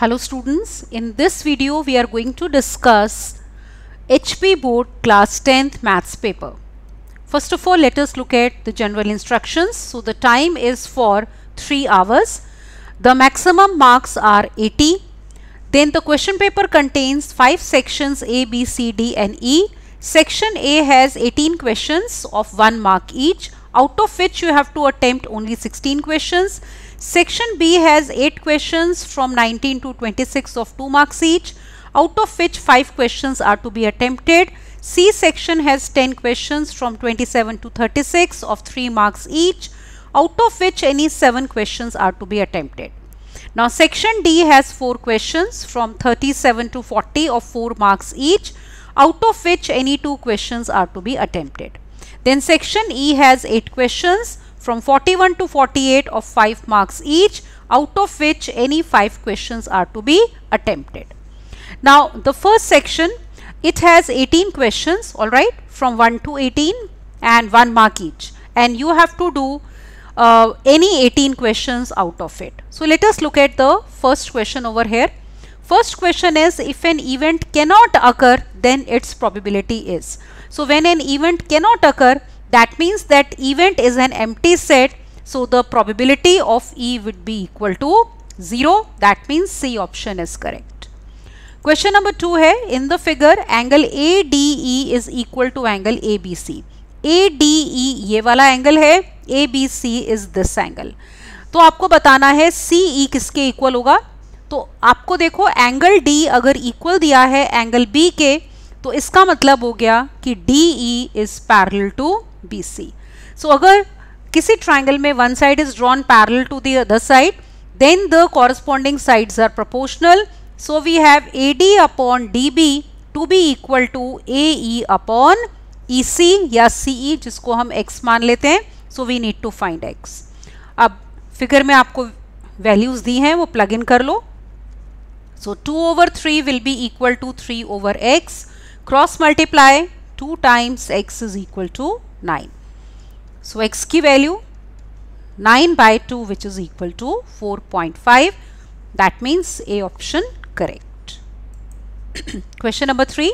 Hello students, in this video we are going to discuss HP Board class 10th maths paper. First of all, let us look at the general instructions. So the time is for 3 hours. The maximum marks are 80. Then the question paper contains 5 sections A, B, C, D and E. Section A has 18 questions of 1 mark each out of which you have to attempt only 16 questions. Section B has 8 questions from 19 to 26 of 2 marks each, out of which 5 questions are to be attempted. C section has 10 questions from 27 to 36 of 3 marks each, out of which any 7 questions are to be attempted. Now section D has 4 questions from 37 to 40 of 4 marks each, out of which any 2 questions are to be attempted. Then section E has 8 questions from 41 to 48 of 5 marks each out of which any 5 questions are to be attempted. Now the first section it has 18 questions alright from 1 to 18 and 1 mark each and you have to do uh, any 18 questions out of it. So let us look at the first question over here. First question is if an event cannot occur then its probability is. So when an event cannot occur That means that event is an empty set. So the probability of E would be equal to 0. That means C option is correct. Question number 2 hai in the figure angle ADE is equal to angle ABC. ADE ye wala angle hai ABC is this angle. to aapko batana hai CE kiske equal hoga to aapko dekho angle D agar equal diya hai angle B ke तो इसका मतलब हो गया कि de E is parallel to B C so अगर किसी triangle में one side is drawn parallel to the other side are proportional so we have A D upon D B to DB to be equal to upon E C या E e, जिसको हम x मान लेते हैं so we need to find x अब figure में आपको values दी हैं वो प्लग इन कर लो सो two over three will be equal to three over x cross multiply two times x is equal to nine so x की value nine by two which is equal to four point five that means A option correct question number three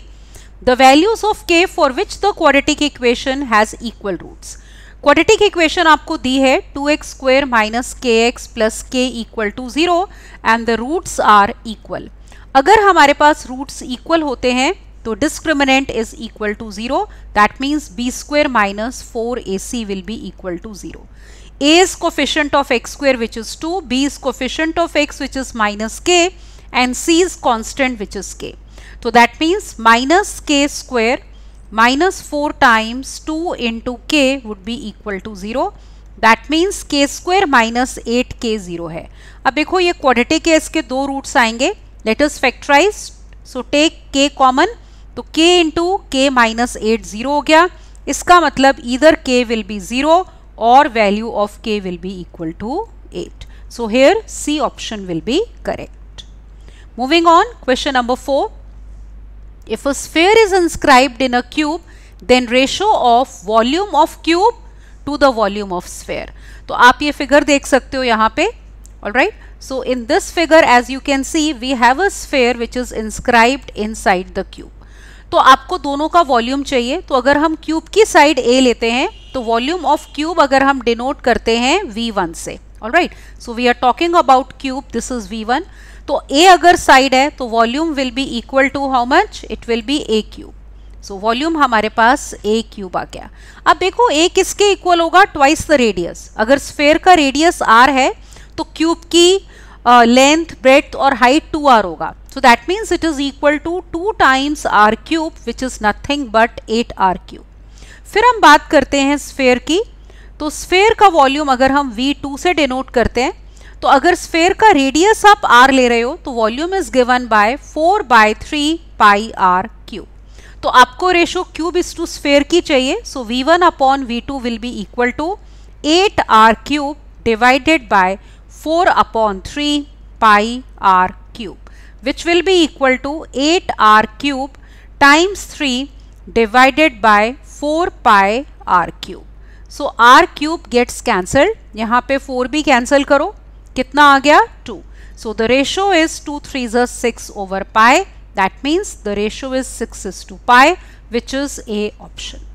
the values of K for which the quadratic equation has equal roots quadratic equation आपको दी है two x square minus K x plus K equal to zero and the roots are equal अगर हमारे पास roots equal होते हैं तो discriminant is equal to zero that means B square minus four A C will be equal to zero A is coefficient of x square which is two B is coefficient of x which is minus K and C is constant which is K तो that means minus K square minus four times two into K would be equal to zero that means K square minus eight K zero है अब देखो ये क्वाडिटी के इसके दो roots आएंगे let latest factorise so take K common तो k two K minus eight zero हो गया इसका मतलब इधर k विल बी ज़ीरो और value of k will be equal to eight so here c option will be correct moving on question number four if a sphere is inscribed in a cube then ratio of volume of cube to the volume of sphere तो आप ये figure देख सकते हो यहाँ पे all right so in this figure as you can see we have a sphere which is inscribed inside the cube तो आपको दोनों का वॉल्यूम चाहिए तो अगर हम क्यूब की साइड ए लेते हैं तो वॉल्यूम ऑफ क्यूब अगर हम डिनोट करते हैं वी वन से all right so we are talking about cube this is V one तो ए अगर साइड है तो volume will be equal to how much it will be A cube so volume हमारे पास ए cube आ गया अब देखो ए किसके इक्वल होगा ट्वाइस द रेडियस अगर स्फेयर का रेडियस आर है तो क्यूब की लेंथ ब्रेथ और हाइट टू आर होगा so that means it is equal to two times R cube which is nothing but eight R cube फिर हम बात करते हैं स्फेयर की तो स्फेयर का वॉल्यूम अगर हम वी टू से डिनोट करते हैं तो अगर स्फेयर का रेडियस आप आर ले रहे हो तो volume is given by four by three pi R cube तो आपको ratio cube is to sphere की चाहिए so V one upon V two will be equal to eight R cube divided by four upon three pi R cube which will be equal to eight R cube times three divided by four pi R cube so R cube gets cancelled यहाँ पे four भी cancel करो कितना आ गया two so the ratio is two three just six over pi that means the ratio is six is to pi which is A option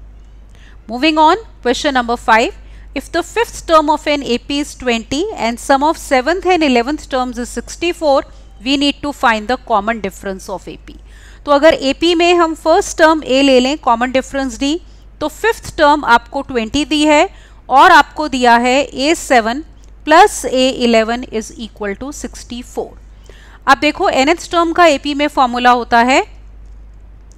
moving on question number five If the fifth term of an AP is 20 and sum of seventh and eleventh terms is 64, we need to find the common difference of P तो अगर P में हम first term A ले लें common difference D तो fifth term आपको 20 दी है और आपको दिया है A seven plus A eleven is equal to sixty four अब देखो एनएथ टर्म का पी में फॉर्मूला होता है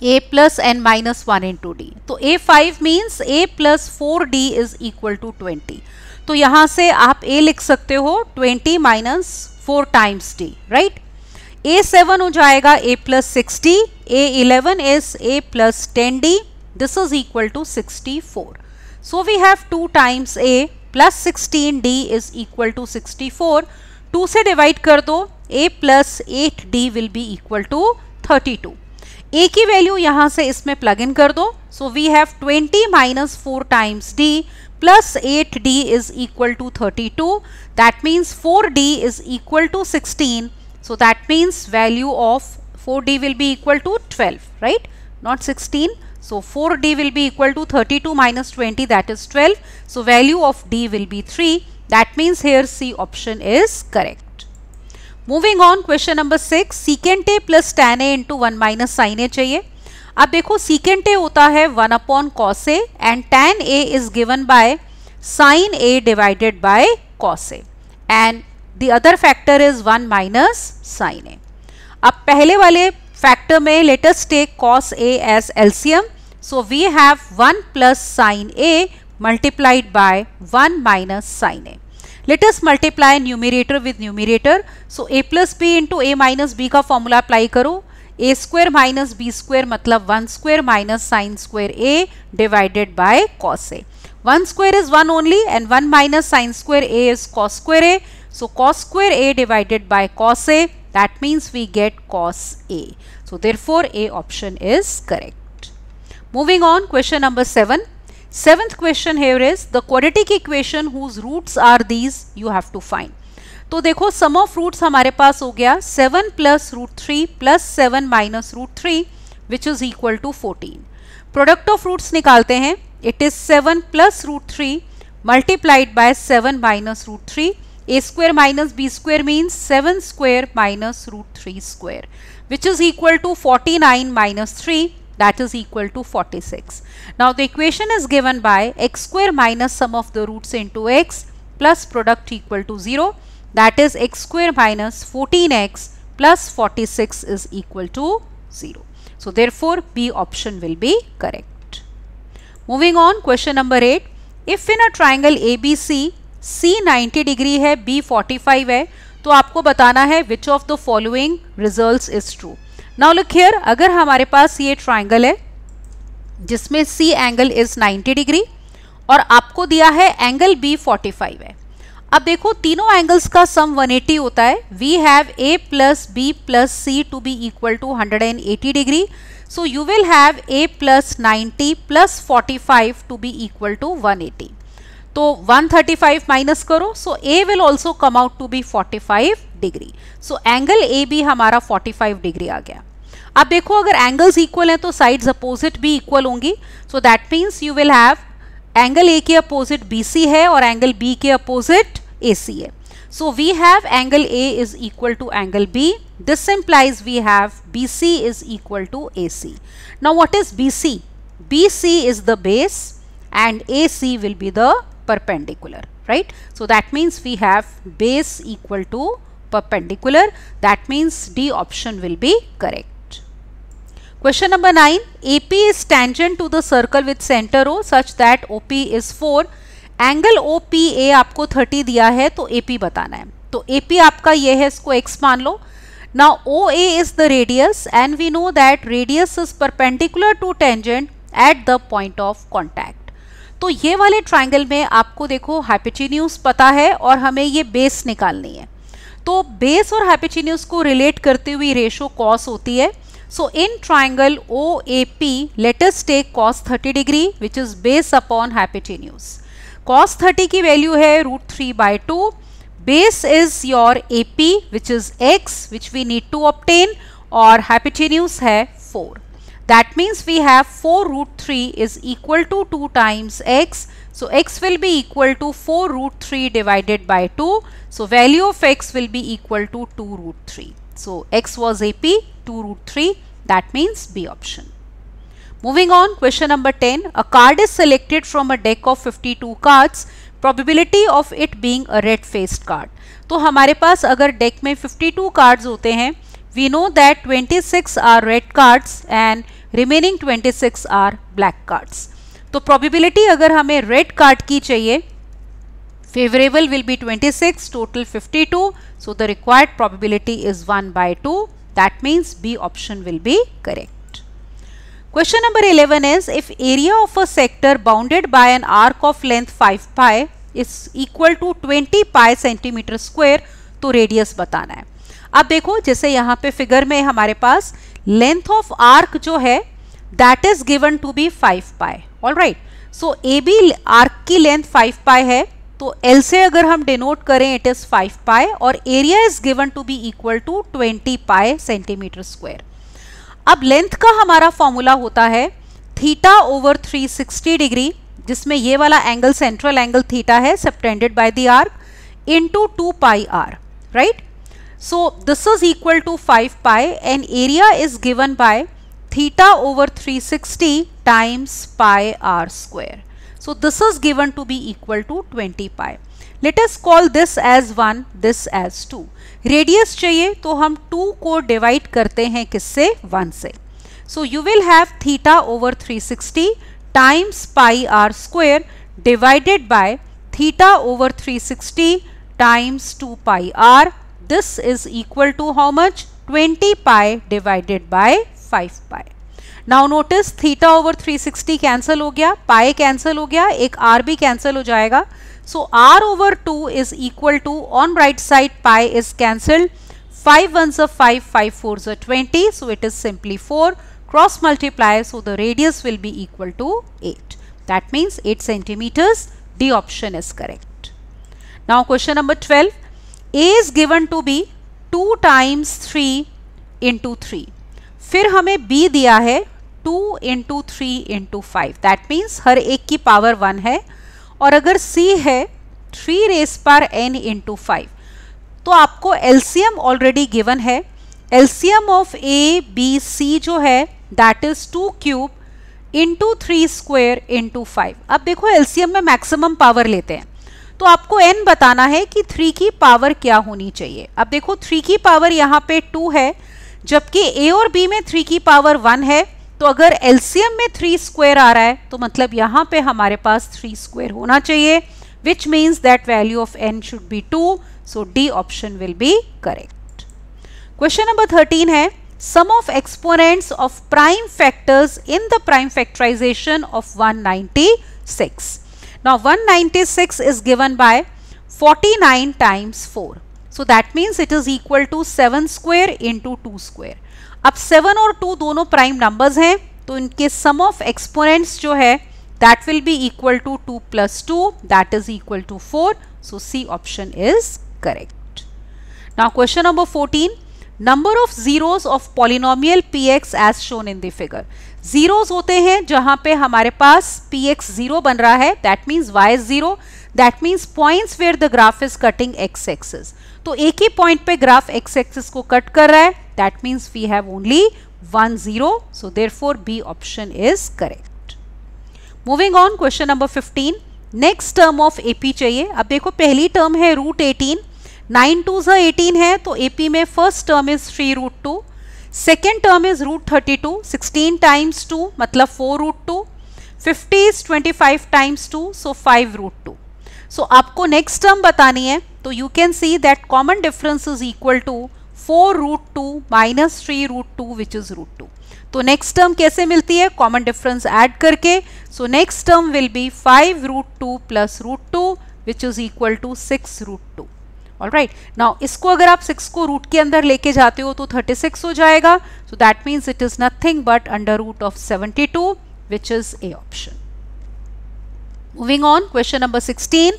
A plus N minus one in to D तो A five means A plus four D is equal to twenty तो यहाँ से आप ए लिख सकते हो twenty minus four times D right A seven हो जाएगा A plus six D A eleven is A plus ten D this is equal to sixty four so we have two times A plus sixteen D is equal to sixty four two से डिवाइड कर दो A plus eight D will be equal to thirty two A की वैल्यू यहां से इसमें plug in कर दो so we have 20 minus four times D plus eight D is equal to thirty two that means four D is equal to sixteen so that means value of four D will be equal to twelve right not sixteen so four D will be equal to thirty two minus twenty that is twelve so value of D will be three that means here C option is correct moving on question number six secant A plus ten A into one minus sine A चाहिए अब देखो secant A होता है one upon cos A and tan A is given by sine A divided by cos A and the other factor is one minus sine A अब पहले वाले factor में latest take cos A as LCM so we have one plus sine A multiplied by one minus sine A let us multiply numerator with numerator so A plus B into A minus B का formula apply करो A square minus B square मतलब one square minus sine square A divided by cos A one square is one only and one minus sine square A is cos square A so cos square A divided by cos A that means we get cos A so there A option is correct moving on question number seven seventh question here is the quadratic equation whose roots are these you have to find तो देखो sum of roots हमारे पास हो गया seven plus root three plus seven minus root three which is equal to fourteen product of roots निकालते हैं it is seven plus root three multiplied by seven minus root three A square minus B square means seven square minus root three square which is equal to forty nine minus three that is equal to 46. Now the equation is given by x square minus sum of the roots into x plus product equal to 0 that is x square minus 14x plus 46 is equal to 0. So therefore B option will be correct. Moving on question number 8. If in a triangle ABC C 90 degree है B 45 है तो आपको बताना है which of the following results is true. Now look here अगर हमारे पास ये ट्राइंगल है जिसमें सी एंगल इज 90 डिग्री और आपको दिया है एंगल बी 45 है अब देखो तीनों एंगल्स का सम 180 होता है we have A plus B plus C to be equal to 180 degree so you will have A plus ninety plus forty five to be equal to one eighty तो 135 minus करो so A will also come out to be 45 degree so angle A B हमारा 45 degree आ गया अब देखो अगर angles equal हैं तो sides opposite भी इक्वल होंगी so that means you will have angle A के अपोजिट बी सी है और एंगल बी के अपोजिट ए सी है so we have angle A is equal to angle B this implies we have B C is equal to A C ना what is B C B C is the base and A C will be the perpendicular right so that means we have base equal to perpendicular that means D option will be correct Question number 9. AP is tangent to the circle with center O such that OP is 4. Angle O P A आपको 30 दिया है तो A P बताना है तो A P आपका ये है इसको एक्स मान लो ना O A is the radius and we know that radius is perpendicular to tangent at the point of contact तो ये वाले ट्राइंगल में आपको देखो हाइपिचिन्यूस पता है और हमें ये बेस निकालनी है तो बेस और हाइपिचिन्यूस को रिलेट करते हुए रेशो कॉस होती है So in triangle OAP, let us take cos 30 degree which is based upon hypotenuse. Cos 30 की value है root 3 by 2. Base is your AP which is x which we need to obtain और hypotenuse है 4. That means we have 4 root 3 is equal to 2 times x. So x will be equal to 4 root 3 divided by 2. So value of x will be equal to 2 root 3. So x was AP, 2 root 3, that means B option. Moving on, question number 10. A card is selected from a deck of 52 cards. Probability of it being a red faced card. तो हमारे पास अगर deck में 52 cards होते हैं we know that 26 are red cards and remaining 26 are black cards. तो probability अगर हमें red card की चाहिए Favorable will be 26, total 52. So the required probability is 1 by 2. That means B option will be correct. Question number 11 is if area of a sector bounded by an arc of length 5 pi is equal to 20 pi centimeter square to radius batana hai अब देखो जैसे यहाँ पे figure में हमारे पास length of arc जो है that is given to be 5 pi all right so A B arc की लेंथ फाइव पाए है तो एल से अगर हम डिनोट करें इट इज़ फाइव पाए और area is given to be equal to twenty pi centimetre square अब length का हमारा फॉर्मूला होता है थीटा ओवर 360 डिग्री जिसमें ये वाला एंगल सेंट्रल एंगल थीटा है subtended by the arc two two pi r right so this is equal to 5 pi and area is given by theta over 360 times pi r square So this is given to be equal to 20 pi. Let us call this as one this as two radius चाहिए तो हम to को divide करते हैं किससे one से so you will have theta over 360 times pi r square divided by theta over 360 times 2 pi are this is equal to how much 20 pi divided by 5 pi now notice theta over 360 cancel हो गया पाए cancel हो गया एक are भी cancel हो जाएगा so r over two is equal to on right side pi is cancelled five one सा फाइव फाइव फोर सा twenty so it is simply four cross multiply so the radius will be equal to eight that means eight centimetres D option is correct now question number twelve A is given to be two times three into three फिर हमें B दिया है two into three into five that means हर एक की power one है और अगर सी है थ्री रेस पर एन इंटू फाइव तो आपको एलसीएम ऑलरेडी गिवन है M of A B C जो है that is two cube into three square into five अब देखो एम में मैक्सिमम पावर लेते हैं तो आपको एन बताना है कि थ्री की पावर क्या होनी चाहिए अब देखो थ्री की पावर यहाँ पे टू है जबकि ए और बी में थ्री की पावर वन है तो अगर एलसीएम में थ्री स्क्वेयर आ रहा है तो मतलब यहां पे हमारे पास थ्री स्क्वेयर होना चाहिए which means that value of N should be two so D option will be correct question number thirteen है sum of exponents of prime factors in the prime factorization of one nine ninety now one is given by 49 times four so that means it is equal to 7 square into two square अब seven और two दोनों prime numbers हैं तो इनके sum of exponents जो है that will be equal to two plus two that is equal to four so C option is correct now question number fourteen number of zeros of polynomial P X as shown in दिगर figure zeros होते हैं जहां पे हमारे पास P x zero बन रहा है that means Y zero that means points where the graph is cutting X axis तो एक ही पॉइंट पे ग्राफ एक्स एक्सेस को कट कर रहा है That means we have only one zero. So therefore B option is correct. Moving on question number 15. next term of ap chahiye ab dekho pehli term hai root 18 9 two ज़ा eighteen है तो AP में first term is three root two second term is root thirty two sixteen times two मतलब four root two fifty is twenty five times two so five root two so आपको next term बतानी है तो you can see that common difference is equal to four root two minus three root two which is root two तो next term कैसे मिलती है common difference add करके so next term will be five root two plus root two which is equal to six root two all right now इसको अगर आप six को root के अंदर लेके जाते हो तो थर्टी सिक्स हो जाएगा so that means it is nothing but under root of seventy two which is A option moving on question number sixteen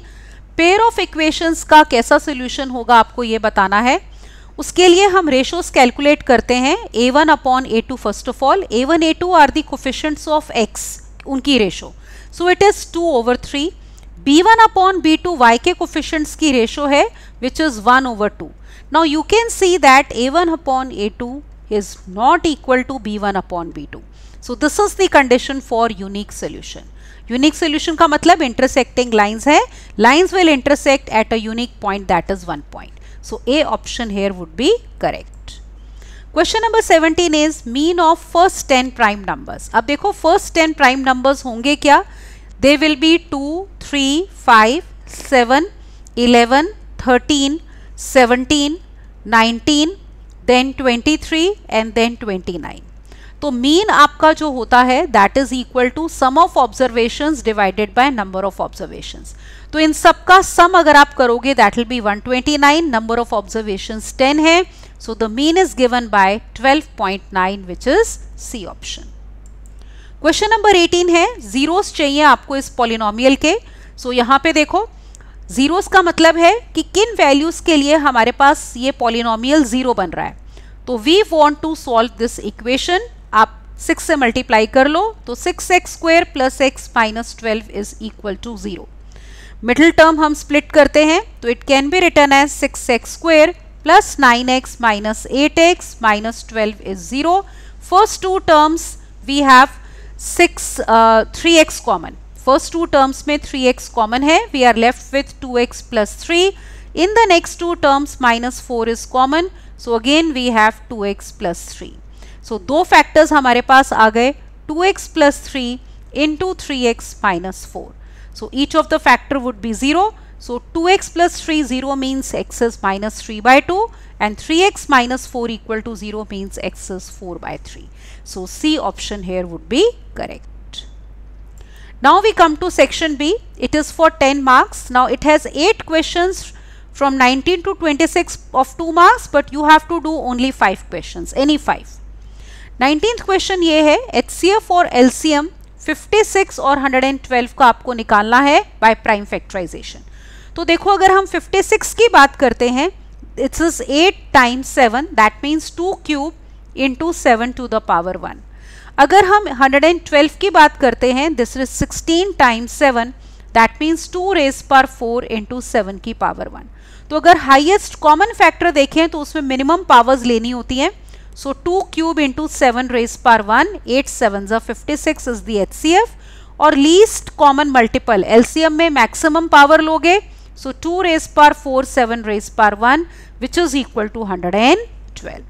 pair of equations का कैसा सोल्यूशन होगा आपको ये बताना है उसके लिए हम रेशोस कैलकुलेट करते हैं A one upon A two first of all A one A two are the coefficients of X उनकी ratio so it is two over three B one upon B two Y के coefficients की ratio है which is one over two now you can see that A one upon A two is not equal to B one upon B two so this is the condition for unique solution unique solution का मतलब intersecting lines है lines will intersect at a unique point that is one point So A option here would be correct. Question number 17 is mean of first 10 prime numbers. Ab dekho first 10 prime numbers honge kya? They will be 2, 3, 5, 7, 11, 13, 17, 19, then 23 and then 29. तो mean आपका जो होता है that is equal to sum of observations divided by number of observations तो इन सब का sum अगर आप करोगे that will be 129 number of observations 10 है so the mean is given by 12.9 point which is C option question number 18 है zeros चाहिए आपको इस पॉलिनोमियल के सो so, यहां पे देखो जीरोस का मतलब है कि किन वैल्यूज के लिए हमारे पास ये पॉलिनोमियल जीरो बन रहा है तो we want to solve this equation आप सिक्स से मल्टीप्लाई कर लो तो six x square plus x minus twelve is equal to zero middle term हम स्प्लिट करते हैं तो it can be written as six x square plus nine x minus eight x minus twelve is zero first two terms we have six three x common first two terms में three x common है we are left with two x plus three in the next two terms minus four is common so again we have two x plus three so, दो factors, हमारे पास आ 2x plus three into three x minus four. So each of the factor would be zero. So 2x plus 3 0 means x is minus 3 by 2 and 3x minus 4 equal to 0 means x is 4 by 3. So C option here would be correct. Now we come to section B. It is for 10 marks. Now it has 8 questions from 19 to 26 of 2 marks but you have to do only 5 questions, any 5. Nineteen question ये है H और L 56 और 112 का आपको निकालना है by prime factorisation तो देखो अगर हम 56 की बात करते हैं it's is eight times seven that means two cube into seven to the power one अगर हम 112 की बात करते हैं this is 16 times seven that means two raise पर फोर इंटू सेवन की पावर वन तो अगर हाईएस्ट कॉमन फैक्टर देखें तो उसमें मिनिमम पावर्स लेनी होती हैं So 2 cube into 7 raised per 1, 8 sevens are 56 is the HCF और least common multiple LCM में maximum power लोगे so 2 raised per 4 7 raised per 1 which is equal to 112.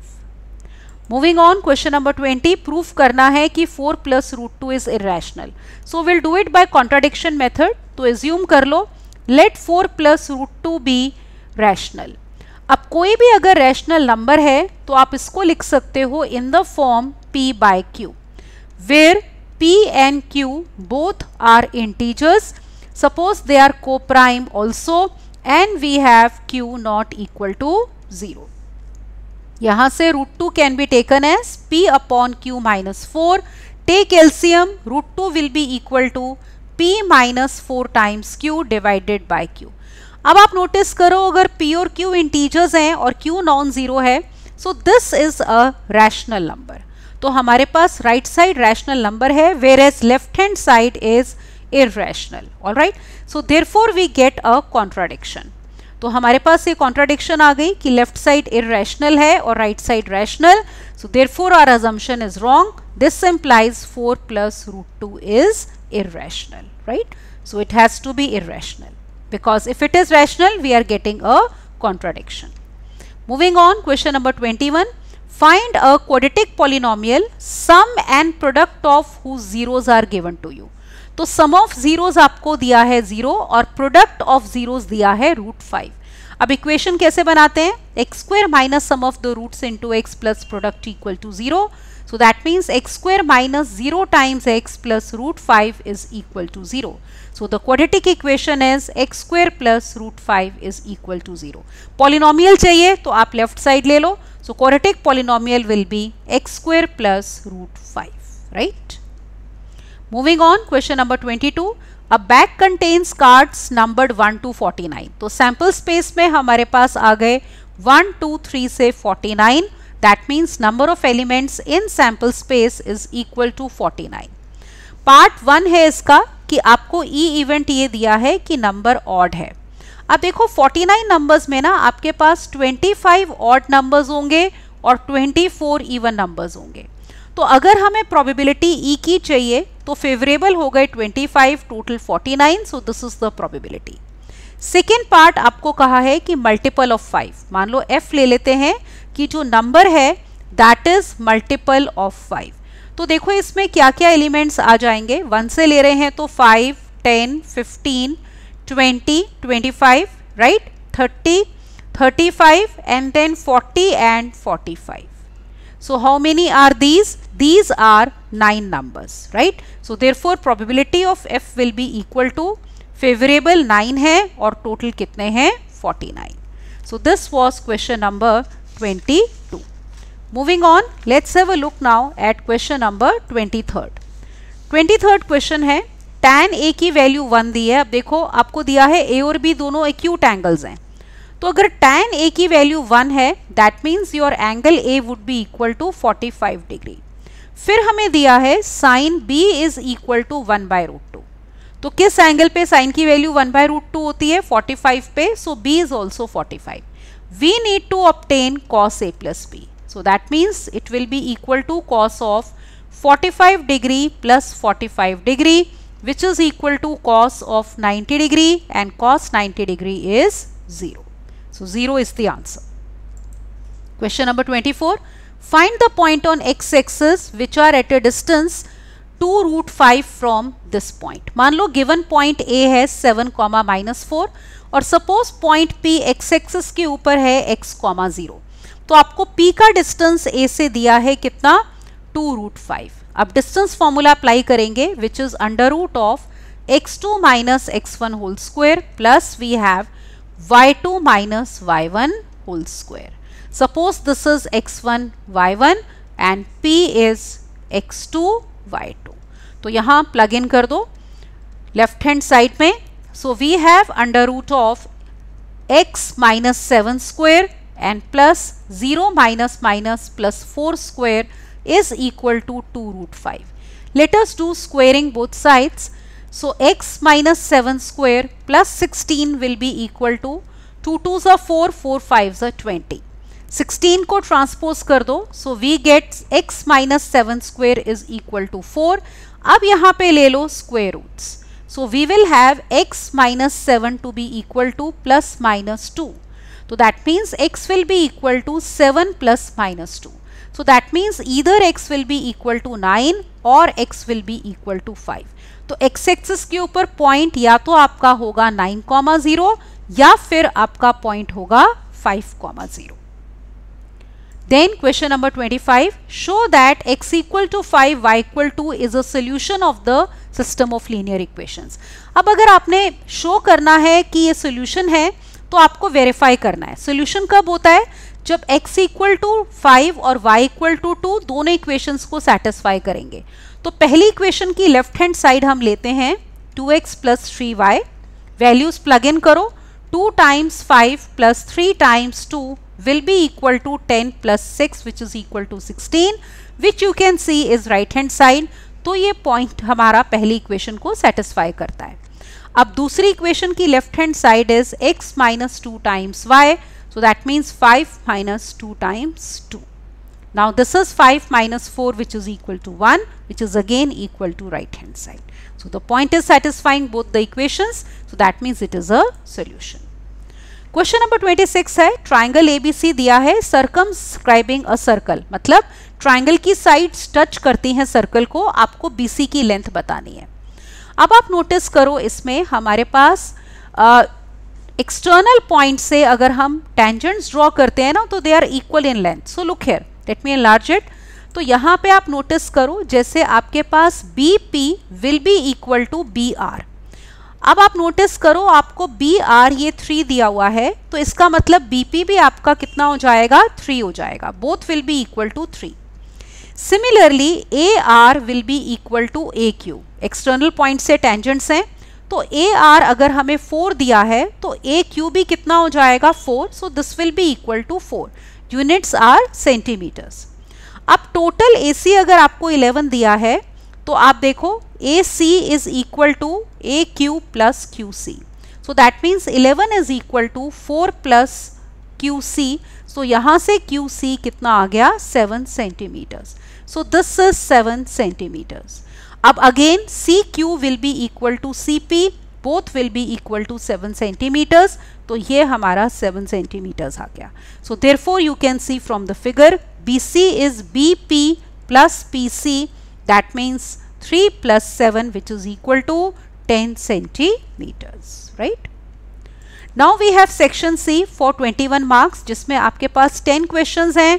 Moving on question number 20 proof करना है कि 4 plus root 2 is irrational. So we'll do it by contradiction method तो assume कर लो let 4 plus root 2 be rational. अब कोई भी अगर rational number है तो आप इसको लिख सकते हो in the form p by q where p and q are integers suppose they are coprime also and we have q not equal to zero यहां से root two can be taken as p upon q minus four take एल्सियम root two will be equal to p minus four times q divided by q अब आप notice करो अगर p और Q integers हैं और क्यू नॉन ज़ीरो है so this is a rational number तो हमारे पास राइट साइड रैशनल नंबर है whereas left hand side is all right so therefore we get a contradiction तो हमारे पास ये कॉन्ट्राडिक्शन आ गई कि लेफ्ट साइड रैशनल है और right side rational so therefore our assumption is wrong this implies four plus root two is irrational right so it has to be irrational because if it is rational we are getting a contradiction. Moving on question number 21 find a quadratic polynomial sum and product of whose zeros are given to you. तो sum of zeros आपको दिया है zero और product of zeros दिया है root five अब equation कैसे बनाते हैं x square minus sum of the roots into x plus product equal to zero so that means x square minus zero times x plus root five is equal to zero So the quadratic equation is x square plus root 5 is equal to 0. Polynomial chahiye to aap left side le lo So quadratic polynomial will be x square plus root 5, right? Moving on, question number 22. A bag contains cards numbered 1 to 49. तो sample space में हमारे पास आ गए 1, 2, 3 से 49. That means number of elements in sample space is equal to 49. Part one है इसका कि आपको ई इवेंट ये दिया है कि नंबर ऑड है अब देखो 49 नंबर्स में ना आपके पास 25 ऑड नंबर्स होंगे और 24 इवन नंबर्स होंगे तो अगर हमें प्रोबेबिलिटी ई e की चाहिए तो फेवरेबल हो गए 25 total 49 so this is the probability second part आपको कहा है कि मल्टीपल ऑफ फाइव मान लो एफ ले लेते हैं कि जो नंबर है that is multiple of five तो देखो इसमें क्या क्या एलिमेंट्स आ जाएंगे वन से ले रहे हैं तो five ten fifteen twenty twenty five right thirty thirty five and then forty and forty five so how many are these these are nine numbers right so therefore probability of F will be equal to favourable nine है और total कितने हैं forty nine so this was question number twenty Moving on, let's have a look now at question number 23rd. 23rd question है tan A की value one दी है अब देखो आपको दिया है A और B दोनों एक्यूट एंगल्स हैं तो अगर tan A की वैल्यू वन है that means your angle A would be equal to 45 degree फिर हमें दिया है sine B is equal to one by root two तो किस एंगल पे साइन की value one by root two होती है 45 पे so B is also 45 we need to obtain cos A plus B So that means it will be equal to cos of 45 degree plus 45 degree which is equal to cos of 90 degree and cos 90 degree is 0. So 0 is the answer. Question number 24. Find the point on x-axis which are at a distance 2 root 5 from this point. मान लो given point A है 7 comma minus 4 और suppose point P x-axis के ऊपर है x comma 0. तो आपको P का distance ए से दिया है कितना टू रूट फाइव अब डिस्टेंस फॉर्मूला अप्लाई करेंगे which is under root of x two minus x one whole square plus we have y two minus y one whole x one y one x1 y1 is p two x2 y2 तो यहाँ plug in कर दो left hand side में so we have under root of x minus seven square and plus 0 minus minus plus 4 square is equal to 2 root 5. Let us do squaring both sides. So x minus 7 square plus 16 will be equal to 2 2s are 4, 4 5s are 20. 16 ko transpose kar do. So we get x minus 7 square is equal to 4. Ab yaha pe le square roots. So we will have x minus 7 to be equal to plus minus 2. तो that means x will be equal to seven plus minus two so that means इधर x will be equal to nine और x will be equal to five तो x axis के ऊपर point या तो आपका होगा नाइन कॉमा जीरो या फिर आपका पॉइंट होगा five comma zero then question number twenty five show that x equal to five y equal to is a solution of the system of linear equations अब अगर आपने शो करना है कि ये सोल्यूशन है तो आपको वेरीफाई करना है सोल्यूशन कब होता है जब x इक्वल टू फाइव और y इक्वल टू टू दोनों इक्वेशन को सेटिस्फाई करेंगे तो पहली इक्वेशन की लेफ्ट हैंड साइड हम लेते हैं 2x x plus three y values plug in करो 2 times 5 plus three times two will be equal to 10 plus six which is equal to 16 which you can see is right hand side तो ये point हमारा पहली equation को satisfy करता है अब दूसरी इक्वेशन की left hand side is x minus two times y so that means five minus two times two now this is 5 minus four which is equal to 1 which is again equal to right hand side so the point is satisfying both the equations so that means it is a solution question number 26 है triangle C दिया है circumscribing a circle मतलब triangle की sides touch करती हैं circle को आपको BC की लेंथ बतानी है अब आप नोटिस करो इसमें हमारे पास एक्सटर्नल पॉइंट से अगर हम टेंजेंट्स ड्रॉ करते हैं ना तो they are equal in length so look here let me enlarge it तो यहाँ पे आप नोटिस करो जैसे आपके पास B P will be equal to B R अब आप नोटिस करो आपको बी आर ये थ्री दिया हुआ है तो इसका मतलब बी पी भी आपका कितना हो जाएगा थ्री हो जाएगा both will be equal to three similarly A R will be equal to A Q external point से टेंजेंट्स हैं तो ए आर अगर हमें फोर दिया है तो ए क्यू भी कितना हो जाएगा four so this will be equal to four units or centimetres अब टोटल ए सी अगर आपको इलेवन दिया है तो आप देखो A C is equal to A Q plus Q C so that means eleven is equal to four plus Q C सो यहाँ से क्यू सी कितना आ गया seven centimetres so this is seven centimetres अब again C Q will be equal to C P both will be equal to seven centimetres तो ये हमारा सेवन सेंटीमीटर्स आ गया so therefore you can see from the figure B C is B P plus P C that means three plus seven which is equal to ten centimetres right now we have section C for twenty one marks जिसमें आपके पास ten question हैं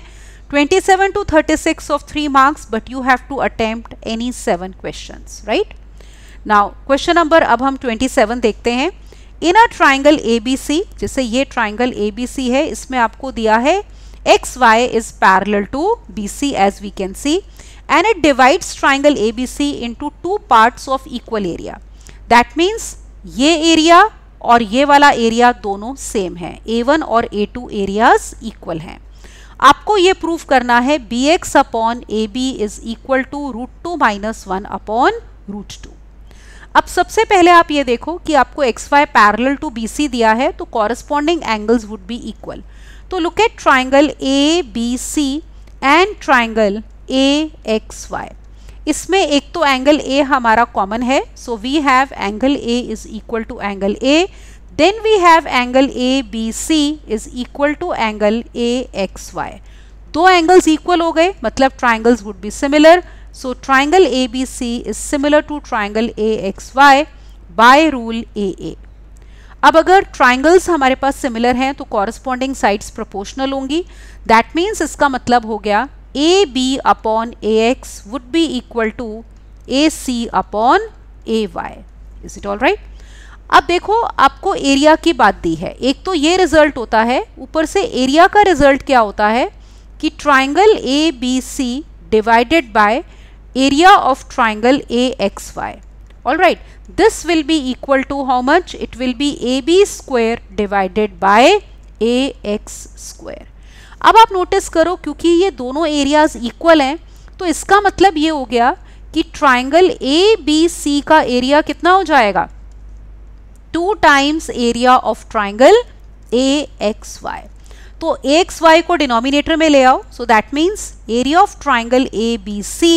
twenty 27 to 36 of 3 marks but you have to attempt any 7 questions right now question number अब हम twenty seven देखते हैं इन a triangle A B सी जैसे ये ट्राइंगल ए बी सी है इसमें आपको दिया है x Y is parallel to B C as we can see and it divides triangle A B C into two part of equal area that means ये area और ये वाला area दोनों सेम है ए वन और ए to areas equal हैं आपको ये प्रूफ करना है B X upon A B is equal to root two minus one upon root two अब सबसे पहले आप ये देखो कि आपको X Y parallel to B C दिया है तो corresponding angles would be equal तो look at triangle A B C and triangle A X Y इसमें एक तो एंगल ए हमारा कॉमन है so we have angle A is equal to angle A Then we have angle ABC is equal to angle AXY. दो angles equal हो गए मतलब triangles would be similar. So triangle ABC is similar to triangle AXY by rule AA. अब अगर triangles हमारे पास similar हैं तो corresponding sides proportional होंगी That means इसका मतलब हो गया A B upon A X would be equal to A C upon A Y is it all right अब देखो आपको एरिया की बात दी है एक तो ये रिजल्ट होता है ऊपर से एरिया का रिजल्ट क्या होता है कि triangle A B C divided by area of triangle A X Y all right this will be equal to how much it will be A B square divided by A X square अब आप notice करो क्योंकि ये दोनों areas equal हैं तो इसका मतलब ये हो गया कि ट्राइंगल ए बी सी का एरिया कितना हो जाएगा two times area of triangle A X Y तो एक्स वाई को डिनोमिनेटर में ले आओ so that means area of triangle A B C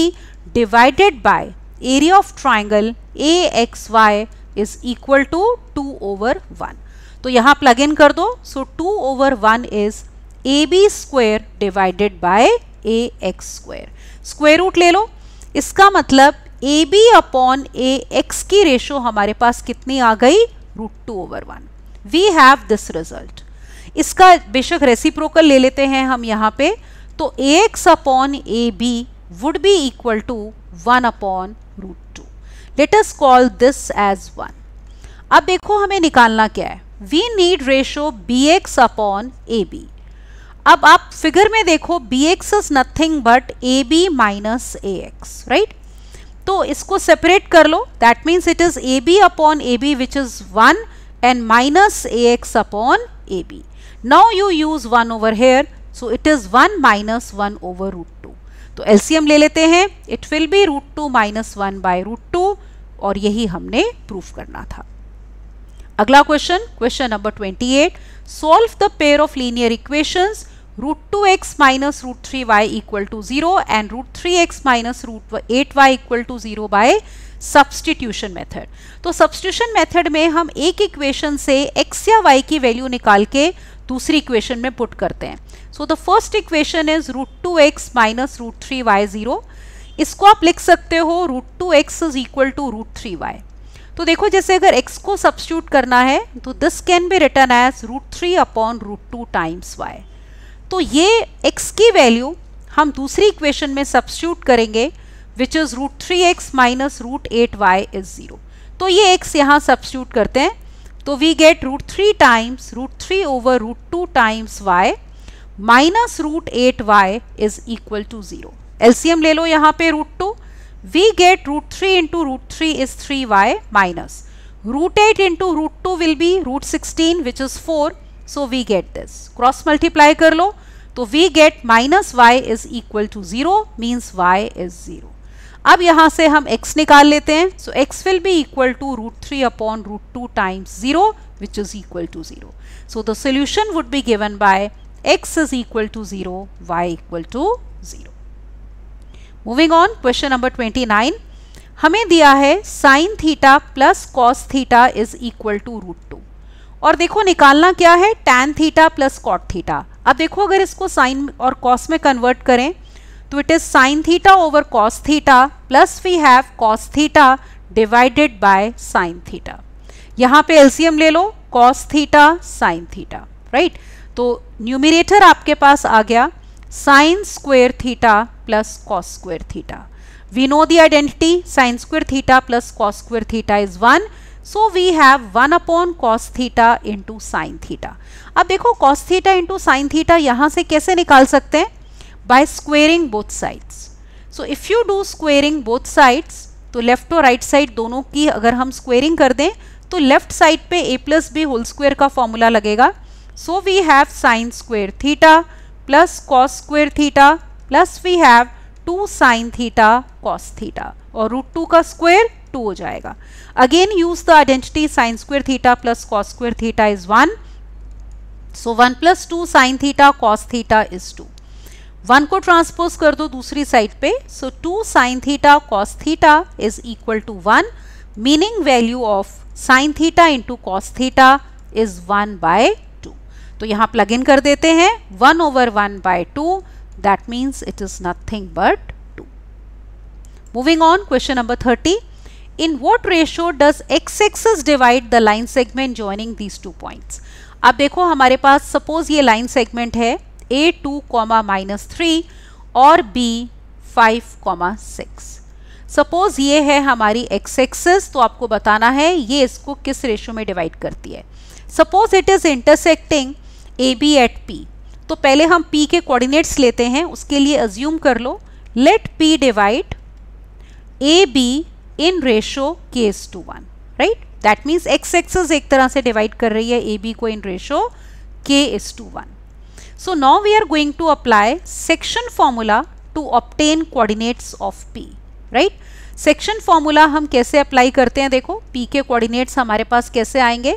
divided by area of triangle A X Y is equal to two over one तो यहाँ plug in कर दो so two over one is A B square divided by A X square square root ले लो इसका मतलब A B upon A X की ratio हमारे पास कितनी आ गई root two over one we have this result इसका बेशक रेसिप्रोकल ले लेते हैं हम यहाँ पे तो A X upon A B would be equal to one upon root two let's call this as one अब देखो हमें निकालना क्या है we need ratio B X upon A B अब आप फिगर में देखो B X is nothing but A B minus A X right तो इसको सेपरेट कर लो that means it is A B upon A B which is one and minus A X upon A B now you use one over here so it is one minus one over root two तो LCM ले लेते हैं it will be root two minus one by root two और यही हमने proof करना था अगला question question number twenty eight solve the pair of linear equations root 2x minus root 3y equal to 0 and root 3x minus root 8y equal to 0 by substitution method तो substitution method में हम एक equation से x या y की value निकाल के दूसरी इक्वेशन में पुट करते हैं so the first equation is root two X minus root three Y zero इसको आप लिख सकते हो root two X is equal to root three Y तो देखो जैसे अगर x को सब्सट्यूट करना है तो this can be written as root three upon root two times Y तो ये x की वैल्यू हम दूसरी इक्वेशन में सब्सिट्यूट करेंगे which is root three X minus root eight Y is zero तो ये x यहाँ सब्सिट्यूट करते हैं तो we get root three times root three over root two times Y minus root eight Y is equal to zero M ले लो यहाँ पे root two we get root three into root three is three Y minus root eight into root two will be root sixteen which is four so we get this cross multiply कर लो तो we get minus Y is equal to zero means Y is zero अब यहाँ से हम x निकाल लेते हैं so so, x will be equal to root three upon root two times zero which is equal to zero so the solution would be given by x is equal to zero y equal to zero moving on question number twenty nine हमें दिया है sine theta plus cos theta is equal to root two और देखो निकालना क्या है tan theta plus cot theta अब देखो अगर इसको साइन और कॉस में कन्वर्ट करें तो it is sine theta over cos theta plus we have cos theta divided by sine theta यहाँ पे एलसीएम ले लो cos theta sine theta right तो न्यूमिनेटर आपके पास आ गया sine square theta plus cos square theta we know the identity sine square theta plus cos square theta is one so we have one upon cos theta into sine theta अब देखो cos theta into sine theta यहाँ से कैसे निकाल सकते हैं by squaring both sides so if you do squaring both sides तो left और राइट साइड दोनों की अगर हम स्क्वेयरिंग कर दें तो लेफ्ट साइड पे A plus B whole square का फॉर्मूला लगेगा so we have sine square theta plus cos square theta plus we have two sine theta cos theta और रूट टू का स्क्वेयर टू हो जाएगा again use the identity sine square theta plus cos square theta is one so one plus two sine theta cos theta is two one को transpose कर दो दूसरी side पे सो to sine theta cos theta is equal to one meaning value of sine theta into cos theta is one by two तो यहां plug in कर देते हैं one over one by two that means it is nothing but two moving on question number thirty in what ratio does X axis divide the line segment joining these two points अब देखो हमारे पास suppose ये line segment है A two comma minus three और B five comma six suppose ये है हमारी एक्स एक्सेस तो आपको बताना है ये इसको किस रेशो में डिवाइड करती है suppose it is intersecting A B at P तो पहले हम पी के कोऑर्डिनेट्स लेते हैं उसके लिए अज्यूम कर लो let P divide A B in ratio k is to one right that means X axis एक तरह से डिवाइड कर रही है ए बी को in ratio k is to one so now we are going to apply section formula to obtain coordinates of P right section formula हम कैसे अप्लाई करते हैं देखो पी के कोऑर्डिनेट्स हमारे पास कैसे आएंगे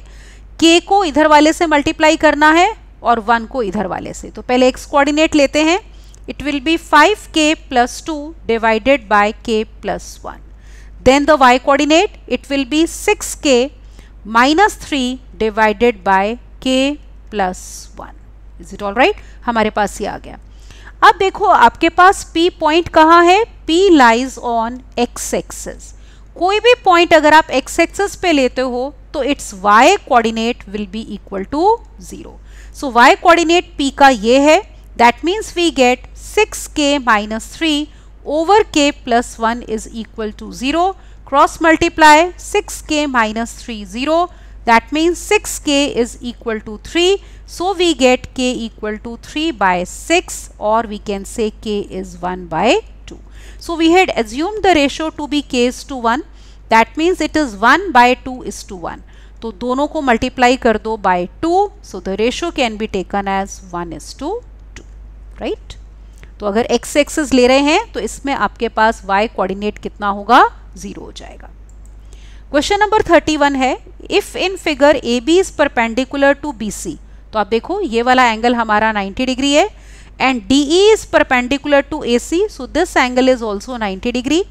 के को इधर वाले से मल्टीप्लाई करना है और वन को इधर वाले से तो पहले एक्स कोऑर्डिनेट लेते हैं it will be five k plus two divided by k plus one then the y coordinate it will be 6k minus 3 divided by k plus 1 is it all right हमारे पास ये आ गया अब देखो आपके पास P point कहाँ है P lies on x axis कोई भी पॉइंट अगर आप x एक्सेस पे लेते हो तो it's y coordinate will be equal to zero so y coordinate P का ये है that means we get 6k k minus three over k plus 1 is equal to 0 cross multiply 6k minus 3 0 that means 6k is equal to 3 so we get k equal to 3 by 6 or we can say k is 1 by 2. So we had assumed the ratio to be k is to 1 that means it is 1 by 2 is to 1. So दोनों को multiply कर दो by two. So the ratio can be taken as one is to two, right? तो अगर x access ले रहे हैं तो इसमें आपके पास वाई कोऑर्डिनेट कितना होगा ज़ीरो हो जाएगा क्वेश्चन नंबर थर्टी वन है if in figure A B is perpendicular to B C तो आप देखो ये वाला एंगल हमारा 90 डिग्री है and D E is perpendicular to A C so this angle is also ninety degree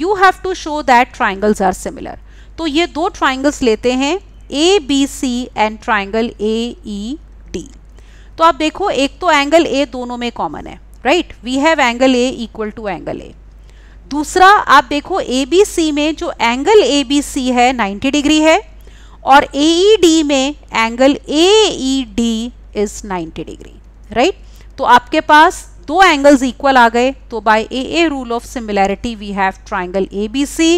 you have to show that triangles are similar तो ये दो ट्राइंगल्स लेते हैं A B C and triangle A E D तो आप देखो एक तो एंगल ए दोनों में कॉमन है right we have angle A equal to angle A दूसरा आप देखो ए बी सी में जो एंगल ए बी सी है 90 डिग्री है और ए ई डी में angle A E D is 90 degree right तो आपके पास दो एंगल्स इक्वल आ गए तो by A A rule of similarity we have triangle A B C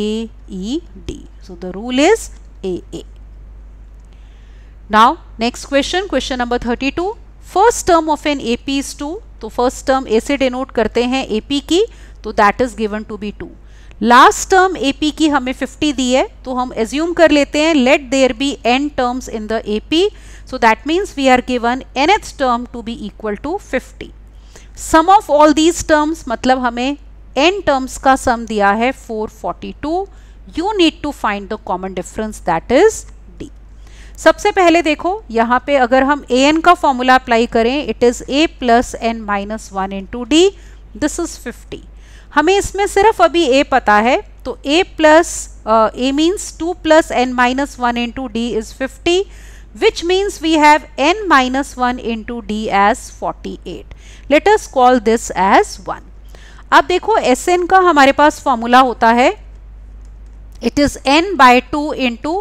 E D so the rule is A A now next question question number thirty two first term of an A P is two तो first term A से denote करते हैं A P की तो that is given to be two last term A P की हमें 50 दी है तो हम एज्यूम कर लेते हैं let there be n terms in the A P so that means we are given n th term to be equal to 50 sum of all these terms मतलब हमें एन टर्म्स का सम दिया है 442 you need to find the common difference that is सबसे पहले देखो यहाँ पे अगर हम ए एन का फॉर्मूला अप्लाई करें it is a plus N minus one in to D this is fifty हमें इसमें सिर्फ अभी ए पता है तो A plus A means two plus N minus one in to D is fifty which means we have n minus 1 into D as forty eight let's call this as one अब देखो n का हमारे पास फॉर्मूला होता है it is n by two into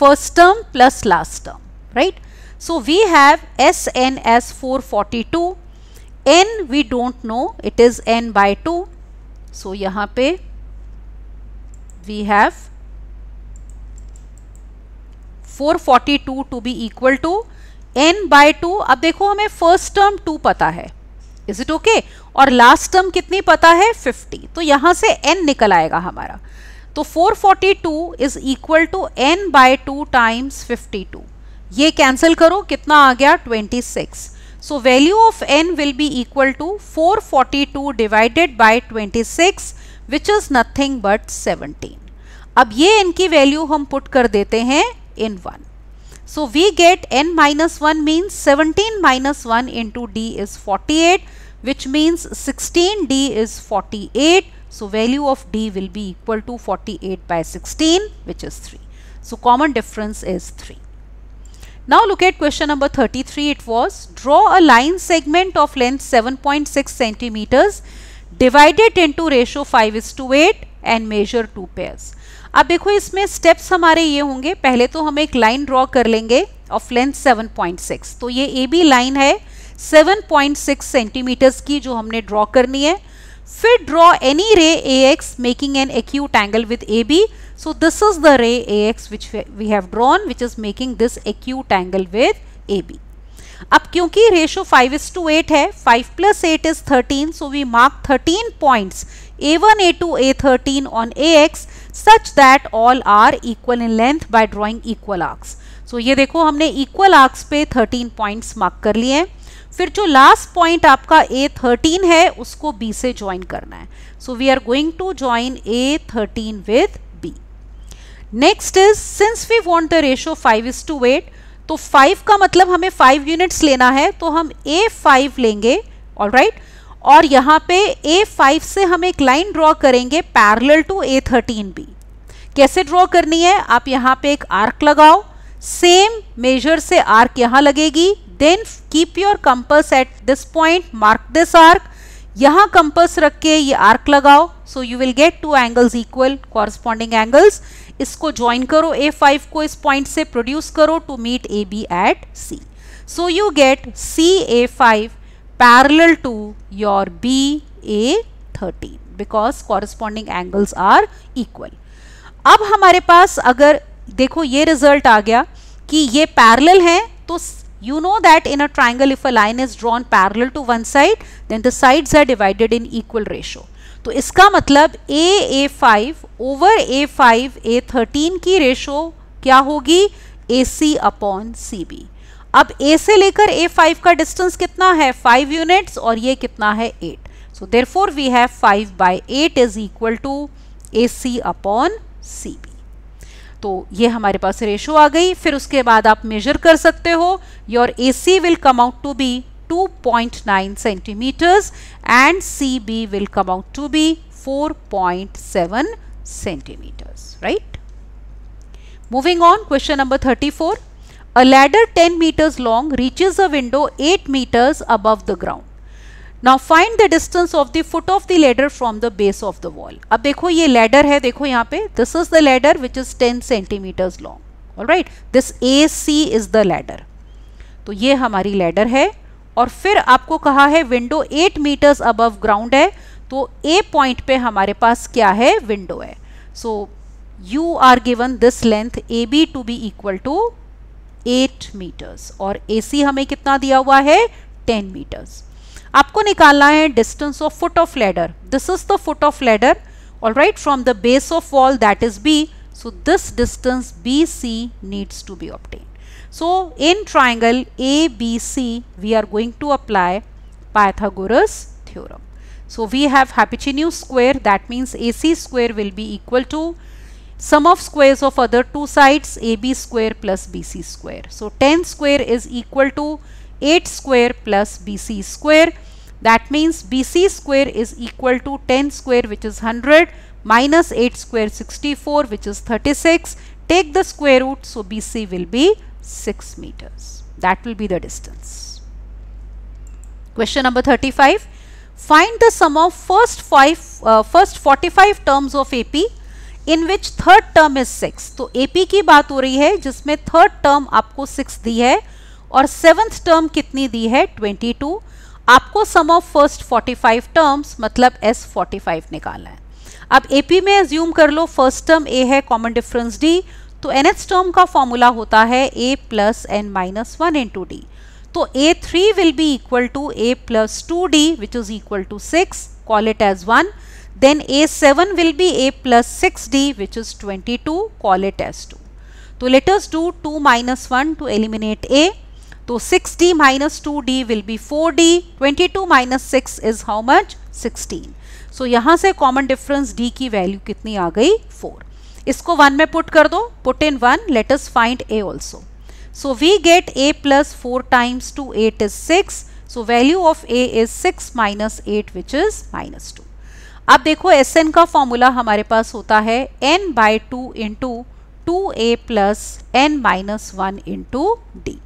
first term plus last term right so we have sn as 442 n we don't know it is n by 2 so yahan pe we have 442 to be equal to n by 2 ab dekho hame first term 2 pata hai is it okay और last term कितनी पता है 50 तो यहाँ से n निकल आएगा हमारा तो 442 is equal to n by two times fifty ये कैंसिल करो कितना आ गया 26 n will be equal to four forty two 442 by twenty 26 which is nothing but 17 अब ये इनकी की वैल्यू हम पुट कर देते हैं in one so we get N minus one means seventeen minus one into D is forty eight which means sixteen D is forty eight So value of D will be equal to 48 by 16 which is 3. So common difference is 3. Now look at question number 33 it was draw a line segment of length 7.6 cm divide it into ratio 5 is to 8 and measure two pairs अब देखो इसमें steps हमारे ये होंगे पहले तो हम एक लाइन ड्रॉ कर लेंगे ऑफ लेंथ 7.6 तो ये ए बी लाइन है 7.6 सेंटीमीटर्स की जो हमने ड्रॉ करनी है फिर draw any ray A X making an acute angle with A B so this is the ray A X which we have drawn which is making this acute angle with A B अब क्योंकि ratio five is to eight है five plus eight is thirteen so we mark thirteen points A one A two A thirteen on A X such that all are equal in length by drawing equal arcs so ये देखो हमने equal arcs पे thirteen points mark कर लिए हैं फिर जो last point आपका ए थर्टीन है उसको बी से ज्वाइन करना है so we are going to join A thirteen with B next is since we want the ratio five is to eight तो फाइव का मतलब हमें फाइव यूनिट्स लेना है तो हम ए फाइव लेंगे ऑल राइट और यहाँ पे ए फाइव से हम एक लाइन ड्रॉ करेंगे parallel to A thirteen B कैसे ड्रॉ करनी है आप यहाँ पे एक आर्क लगाओ सेम मेजर से आर्क यहाँ लगेगी then keep your compass at this point mark this arc यहाँ कंपस रख के ये आर्क लगाओ so you will get two angles equal corresponding angles इसको ज्वाइन करो ए फाइव को इस पॉइंट से प्रोड्यूस करो to meet A B at C so you get C A five parallel to your B A thirteen because corresponding angles are equal अब हमारे पास अगर देखो ये रिजल्ट आ गया कि ये पैरल हैं तो you know that in a triangle if a line is drawn parallel to one side then the sides are divided in equal ratio तो इसका मतलब A A five over A five A thirteen की ratio क्या होगी ए C upon C B अब ए से लेकर ए five का डिस्टेंस कितना है फाइव यूनिट्स और ये कितना है eight so therefore we have five by eight is equal to A C upon C B तो ये हमारे पास रेशो आ गई फिर उसके बाद आप मेजर कर सकते हो your A C will come out to be two point nine centimetres and C B will come out to be four point seven centimetres right moving on question number thirty four a ladder ten metres long reaches a window eight metres above the ground now find the distance of the foot of the ladder from the base of the wall अब देखो ये ladder है देखो यहाँ पे this is the ladder which is ten centimetres long all right this A C is the ladder तो ये हमारी लेडर है और फिर आपको कहा है window eight metres above ground है तो ए पॉइंट पे हमारे पास क्या है विंडो है so you are given this length A B to be equal to eight metres और ए सी हमें कितना दिया हुआ है टेन मीटर्स आपको निकालना है distance of foot of ladder this is the foot of ladder all right from the base of wall that is B so this distance B C needs to be obtain so in triangle A B C we are going to apply Pythagoras theorem so we have hypotenuse square that means A C square will be equal to sum of square of other two sides A B square plus B C square so ten square is equal to eight square plus B C square That means BC square is equal to 10 square which is 100 minus 8 square 64 which is 36. Take the square root so BC will be 6 meters. That will be the distance. Question number 35. Find the sum of first, five, uh, first 45 terms of AP in which third term is six तो AP की बात हो रही है जिसमें third term आपको six दी है और सेवन्थ टर्म कितनी दी है ट्वेंटी टू आपको सम ऑफ फर्स्ट 45 टर्म्स मतलब एस 45 निकालना है अब एपी में एज्यूम कर लो फर्स्ट टर्म ए है कॉमन डिफरेंस डी तो एन एच टर्म का फॉर्मूला होता है A plus N minus one in to D तो A three will be equal to A plus two D which is equal to six call it as one then A seven will be A plus six D which is twenty two call it as two तो let's do two minus one to eliminate A तो D will be four D 4d 22 minus six is how much 16 so so, यहाँ से common difference d की value कितनी आ गई 4 इसको 1 में पुट कर दो put in 1 let us find a also so we get a plus four times two eight is six so value of a is six minus eight which is minus two अब देखो S N का formula हमारे पास होता है N by two into two A plus N minus one into D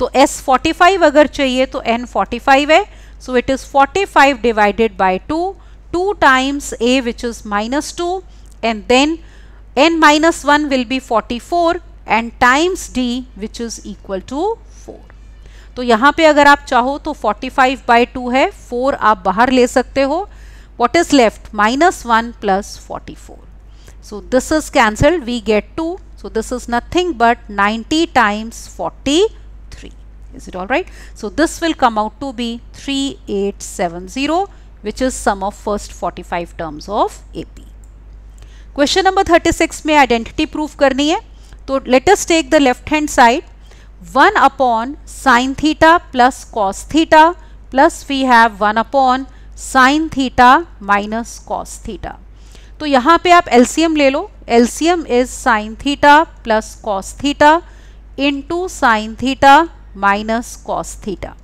तो S forty five अगर चाहिए तो एन फोर्टी फाइव है so it is forty five divided by two two times A which is minus two then N n one will be forty 44 and times d which is equal to 4. तो यहाँ पे अगर आप चाहो तो 45 five by to है 4 आप बाहर ले सकते हो what is left minus one plus forty four so this is cancelled we get two so this is nothing but 90 times forty Is it all right? So this will come out to be 3870 which is sum of first 45 terms of AP. Question number 36 में identity proof करनी है तो let us take the left hand side one upon sine theta plus cos theta plus we have one upon sine theta minus cos theta तो यहाँ पे आप LCM ले लो LCM is sine theta plus cos theta into sine theta minus cos theta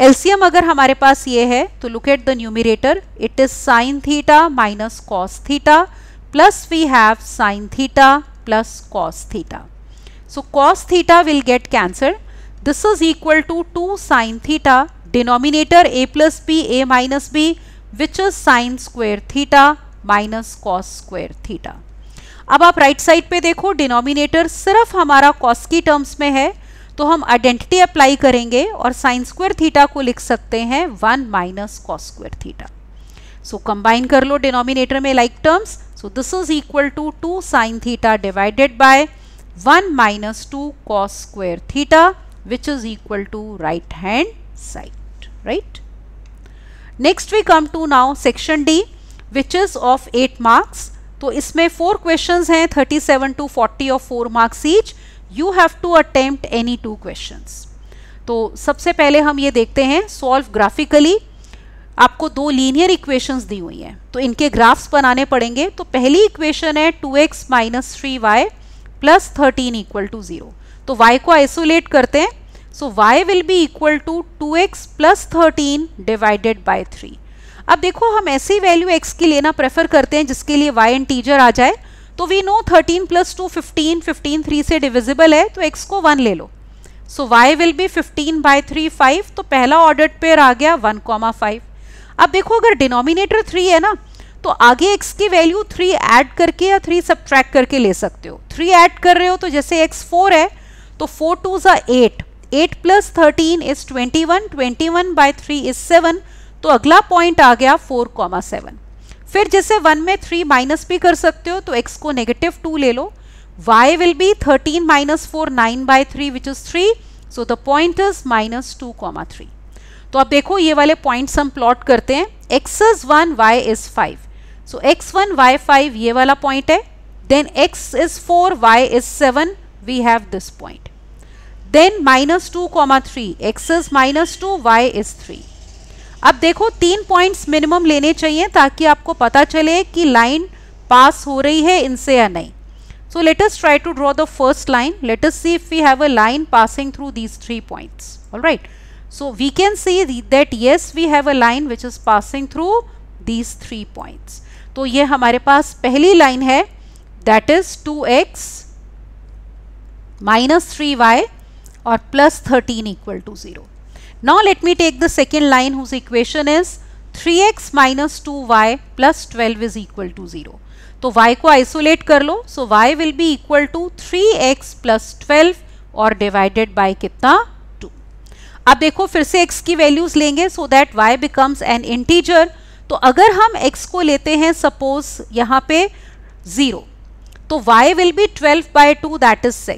LCM अगर हमारे पास ये है तो look at the numerator it is sine theta minus cos theta plus we have sine theta plus cos theta so cos theta will get cancel this is equal to two sine theta denominator A plus B A minus B which is sine square theta minus cos square theta अब आप right right side पे देखो denominator सिर्फ हमारा cos की terms में है तो हम आइडेंटिटी अप्लाई करेंगे और साइन स्क्वेयर थीटा को लिख सकते हैं one minus cos square theta so combine कर लो डिनोमिनेटर में like terms so this is equal to two sine theta divided by one minus two cos square theta which is equal to right hand side right next we come to now section D which is of eight marks तो इसमें four questions हैं 37 to 40 of four marks each you have to attempt any two questions तो सबसे पहले हम ये देखते हैं सॉल्व ग्राफिकली आपको दो लीनियर इक्वेशंस दी हुई हैं तो इनके ग्राफ्स बनाने पड़ेंगे तो पहली इक्वेशन है 2x X minus three Y plus thirteen equal to zero तो y को आइसोलेट करते हैं so y will be equal to 2x x plus thirteen divided by three अब देखो हम ऐसी वैल्यू x की लेना प्रेफर करते हैं जिसके लिए y इंटीजर आ जाए तो we know 13 plus two fifteen fifteen three से डिविजिबल है तो एक्स को वन ले लो so Y will be fifteen by three five तो पहला ऑर्डर पेयर आ गया वन कॉमा फाइव अब देखो अगर डिनोमिनेटर थ्री है ना तो आगे एक्स की वैल्यू थ्री ऐड करके या थ्री सब्ट्रैक्ट करके ले सकते हो थ्री ऐड कर रहे हो तो जैसे एक्स फोर है तो फोर टू ज़ा eight eight plus thirteen is twenty one twenty one by three is seven तो अगला पॉइंट आ गया फोर कॉमा सेवन फिर जैसे वन में थ्री माइनस भी कर सकते हो तो एक्स को नेगेटिव टू ले लो y will be 13 minus 4 9 by 3 which is 3 so the point is minus 2 comma 3 तो आप देखो ये वाले पॉइंट्स हम प्लॉट करते हैं x is 1 y is 5 so x1 y5 ये वाला पॉइंट है then x is 4 y is 7 we have this point then minus 2 comma 3 x is minus 2 y is 3 अब देखो तीन पॉइंट्स मिनिमम लेने चाहिए ताकि आपको पता चले कि लाइन पास हो रही है इनसे या नहीं so let's try to draw the first line let's see if we have a line passing through these three points all right so we can see that yes we have a line which is passing through these three points तो ये हमारे पास पहली line है that is two X minus three Y और plus thirteen equal to zero Now let me take the second line whose equation is 3x minus 2y plus 12 is equal to 0. तो y को isolate कर लो so so y will be equal to 3x plus 12 और divided by कितना 2. अब देखो फिर से x की वैल्यूज लेंगे so that y becomes an integer तो अगर हम x को लेते हैं सपोज यहाँ पे 0 तो y will be 12 by 2 that is 6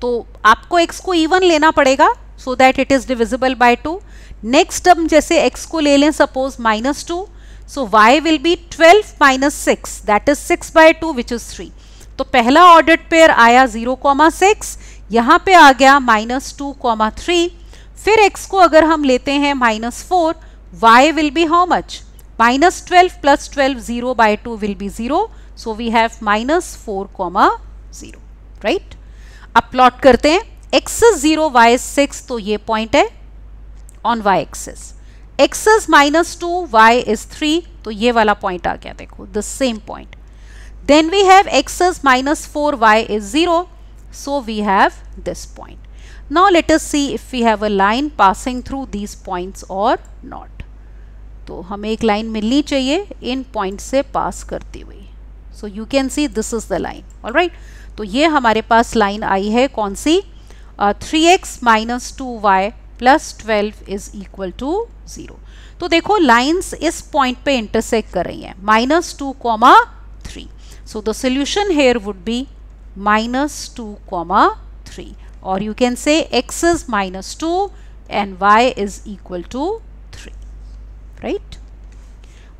तो आपको x को इवन लेना पड़ेगा so that it is divisible by two next हम जैसे एक्स को ले लें suppose minus two so Y will be twelve minus six that is six by two which is three तो पहला ऑर्डर पेयर आया जीरो कॉमा सिक्स यहाँ पे आ गया माइनस टू कॉमा थ्री फिर एक्स को अगर हम लेते हैं minus four y will be how much minus twelve plus twelve zero by two will be zero so we have minus four comma zero right अब प्लॉट करते हैं access zero Y six तो ये पॉइंट है on y axis axis minus two Y is three तो ये वाला point आ गया देखो the same point we have x x minus four y is zero so we have this point now let us see if we have a line passing through these point और not तो हमें एक line मिलनी चाहिए इन point से pass करती हुई so you can see this is the line all right तो ये हमारे पास लाइन आई है कौन सी uh, 3x minus 2y plus twelve is equal to zero तो देखो लाइंस इस पॉइंट पे इंटरसेक्ट कर रही हैं minus two comma three so the solution here would be minus two comma three और you can say x is minus two and y is equal to three right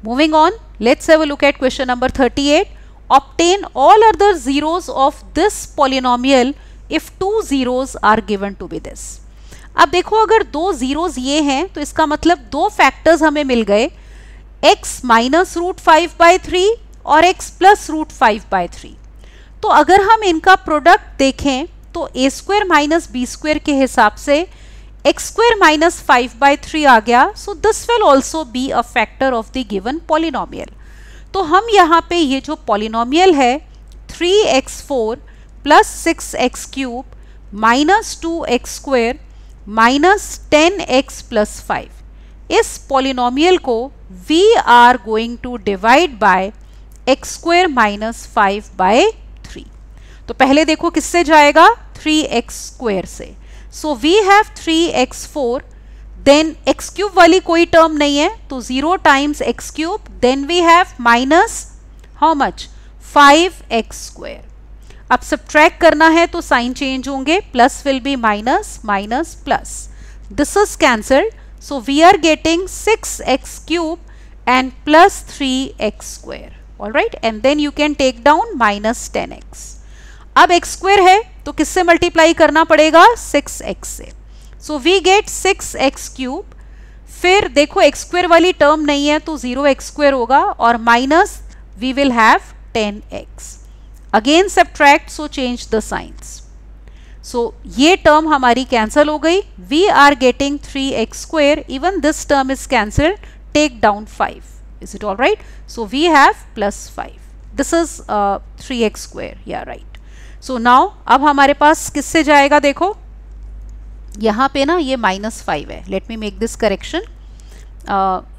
moving on let's have a look at question number thirty eight obtain all other zeros of this polynomial if two zeros are given to be this अब देखो अगर दो zeros ये हैं तो इसका मतलब दो फैक्टर्स हमें मिल गए x minus root five by three और x plus root five by three तो अगर हम इनका प्रोडक्ट देखें तो a square minus b square के हिसाब से x square minus five by three आ गया so this will also be a factor of the given polynomial तो हम यहाँ पे ये जो पॉलिनोमियल है three x four plus six x cube minus two x square minus ten x plus five इस पॉलिनोमियल को we are going to divide by x square minus five by three तो पहले देखो किससे जाएगा थ्री एक्स स्क्वेयर से so we have three x four then x cube वाली कोई टर्म नहीं है तो zero times x cube then we have minus how much five x square अब सब्ट्रैक्ट करना है तो साइन चेंज होंगे plus will be minus minus plus this is cancelled so we are getting six x cube and three x square all right and then you can take down minus ten x अब x square है तो किससे multiply करना पड़ेगा six x से so we get six x cube फिर देखो x square वाली टर्म नहीं है तो एक्स स्क्वेयर होगा और minus we will have ten x again subtract so change the signs so ये टर्म हमारी कैंसिल हो गई we are getting three x square even this term is cancel take down five is it all right so we have plus five this is three x square या right so now अब हमारे पास किससे जाएगा देखो यहाँ पे ना ये माइनस फाइव है let me make this correction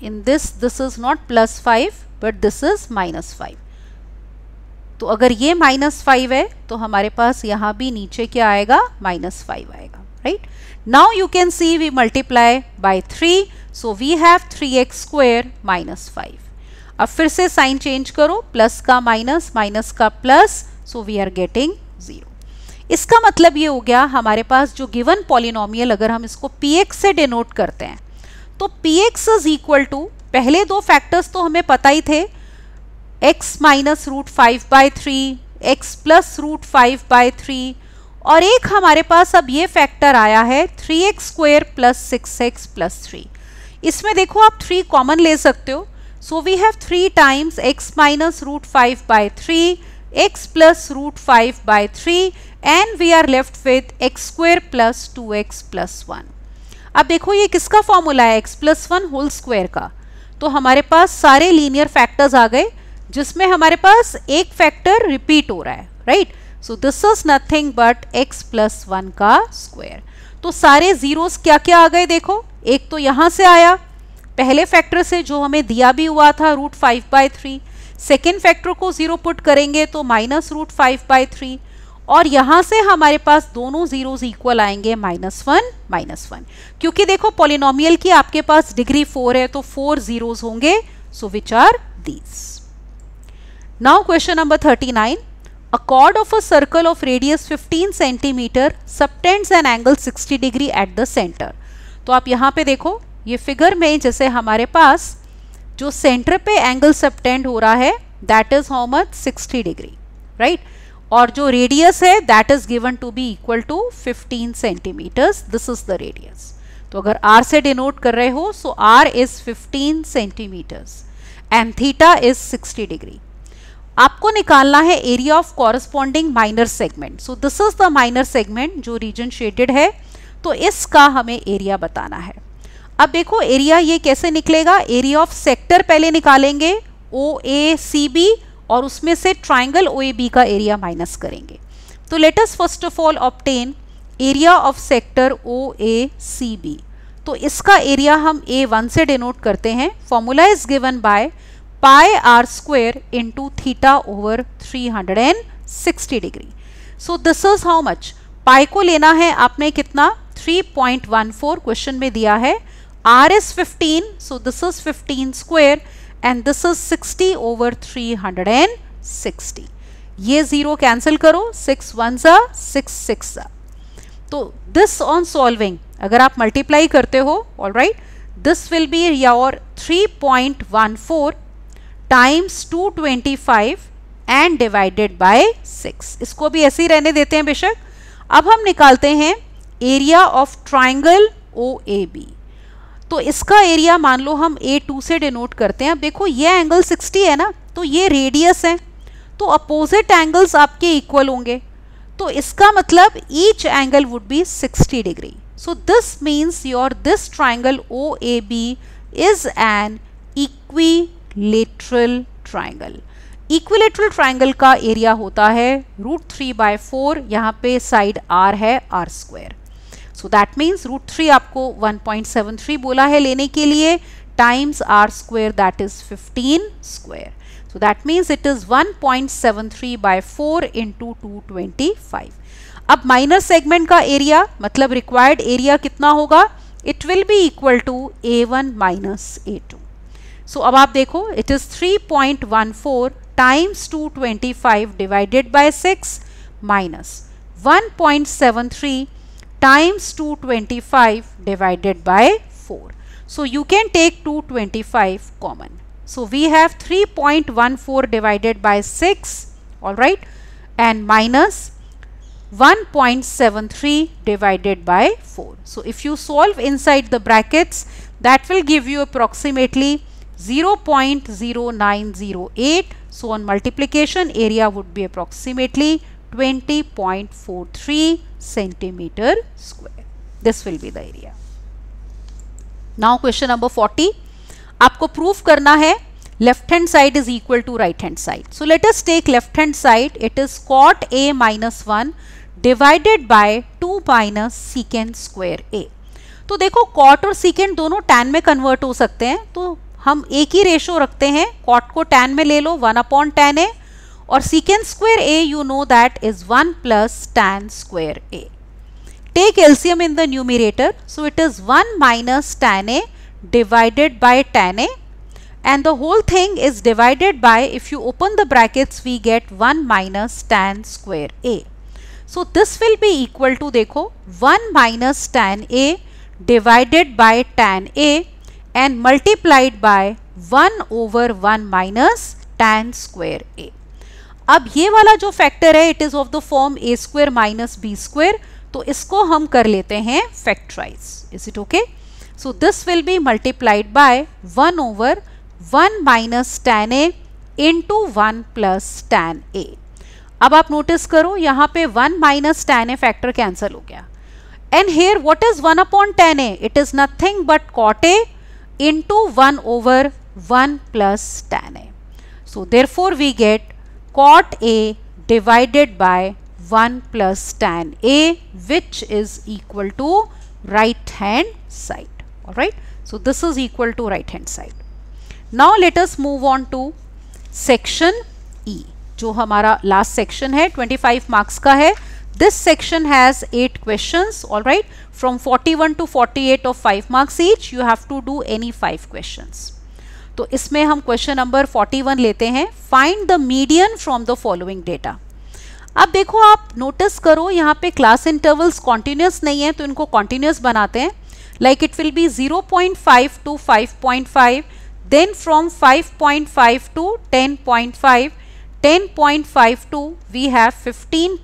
in this this is not plus five but this is minus five तो अगर ये माइनस फाइव है तो हमारे पास यहाँ भी नीचे क्या आएगा माइनस फाइव आएगा right now you can see we multiply by three so we have three x square minus five अब फिर से साइन चेंज करो प्लस का माइनस माइनस का plus so we are getting zero इसका मतलब ये हो गया हमारे पास जो गिवन पॉलिनोमियल अगर हम इसको पी एक्स से डिनोट करते हैं तो p x is equal to पहले दो फैक्टर्स तो हमें पता ही थे x minus root five by three x plus root five by three और एक हमारे पास अब ये फैक्टर आया है three x square plus six x plus three इसमें देखो आप थ्री कॉमन ले सकते हो so we have three times x minus root five by three x plus root five by three and we are left with x square plus two x plus one अब देखो ये किसका formula है x plus one whole square का तो हमारे पास सारे linear factors आ गए जिसमें हमारे पास एक फैक्टर रिपीट हो रहा है right so this is nothing but x plus one का स्क्वायर तो सारे जीरोस क्या क्या आ गए देखो एक तो यहां से आया पहले फैक्टर से जो हमें दिया भी हुआ था root five by three second factor को ज़ीरो पुट करेंगे तो minus root five by three और यहां से हमारे पास दोनों जीरोज इक्वल आएंगे माइनस वन माइनस वन क्योंकि देखो पोलिनोमियल की आपके पास डिग्री फोर है तो फोर जीरोज होंगे so which are these Now question number 39. A chord of a circle of radius 15 centimeter subtends an angle 60 degree at the center. तो आप यहाँ पे देखो ये फिगर में जैसे हमारे पास जो सेंटर पे एंगल सबटेंड हो रहा है that is how much 60 degree right और जो रेडियस है that is given to be equal to 15 centimetres this is the radius तो अगर आर से डिनोट कर रहे हो so r is 15 centimetres and theta is 60 degree आपको निकालना है area of corresponding minor segment so this is the minor segment जो रीजन शेडेड है तो इसका हमें एरिया बताना है अब देखो एरिया ये कैसे निकलेगा एरिया ऑफ सेक्टर पहले निकालेंगे ओ ए सी बी और उसमें से ट्राइंगल ओ ए बी का एरिया माइनस करेंगे तो let's first of all obtain area of sector o a C B तो इसका एरिया हम ए वन से डिनोट करते हैं formula is given by pi r square into theta over 360 degree. So this is how much? Pi को लेना है आपने कितना 3.14 क्वेश्चन में दिया है r is 15 so this is 15 square and this is 60 over 360 ये जीरो कैंसिल करो सिक्स वन सा सिक्स सिक्स सा तो दिस ऑन सॉल्विंग अगर आप मल्टीप्लाई करते हो all right this will be your four times two twenty five and divided by six इसको भी ऐसे ही रहने देते हैं बेशक अब हम निकालते हैं area of triangle o a b तो इसका एरिया मान लो हम ए टू से डिनोट करते हैं अब देखो ये एंगल 60 है ना तो ये रेडियस है तो अपोजिट एंगल्स आपके इक्वल होंगे तो इसका मतलब each angle would be 60 degree so this means your this triangle o a B is an equi equilateral triangle equilateral triangle का एरिया होता है रूट थ्री बाय फोर यहाँ पे साइड आर है r square so that means root three आपको 1.73 बोला है लेने के लिए times r square that is 15 square so that means it is 1.73 by four into to अब माइनर सेगमेंट का एरिया मतलब रिक्वायर्ड एरिया कितना होगा it will be equal to a one minus a two so, अब आप देखो it 3.14 times 225 divided by 6 1.73 times 225 divided by 4. So you can take 225 common. So we have 3.14 divided by 6 alright and minus 1.73 divided by 4. So if you solve inside the brackets that will give you approximately 0.0908 so on multiplication area would be approximately 20.43 centimeter square this will be the area now question number 40 आपको prove करना है left hand side is equal to right hand side so let us take left hand side it is cot a minus 1 divided by 2 minus secant square a तो देखो cot और secant दोनों tan में convert हो सकते हैं तो हम एक ही रेशो रखते हैं कॉट को टेन में ले लो वन अपॉन टेन ए और second square a you know that is one plus ten square a take LCM in the numerator so it is one minus ten a divided by ten a and the whole thing is divided by if you open the brackets we get one minus ten square A so this will be equal to देखो one minus ten a divided by ten a and multiplied by 1 over 1 minus tan square a. अब ये वाला जो factor है it is of the form a square minus B square तो इसको हम कर लेते हैं factorise is it okay so this will be multiplied by 1 over 1 minus ten A into one plus ten a अब आप नोटिस करो यहाँ पे 1 minus ten a factor cancel हो गया and here what is 1 upon ten a it is nothing but cot a into 1 over 1 plus tan A. So therefore we get cot A divided by 1 plus tan A which is equal to right hand side. Alright. So this is equal to right hand side. Now let us move on to section E. जो हमारा last section है 25 marks का है This section has 8 questions, right From 41 to 48 of 5 marks each, you have to do any 5 questions. तो इसमें हम question number 41 लेते हैं find the median from the following data अब देखो आप नोटिस करो यहाँ पे क्लास इंटरवल्स कॉन्टिन्यूस नहीं है तो इनको कॉन्टिन्यूस बनाते हैं like it will be 0.5 to 5.5 then from 5.5 to 10.5 10.5 to we have 15.5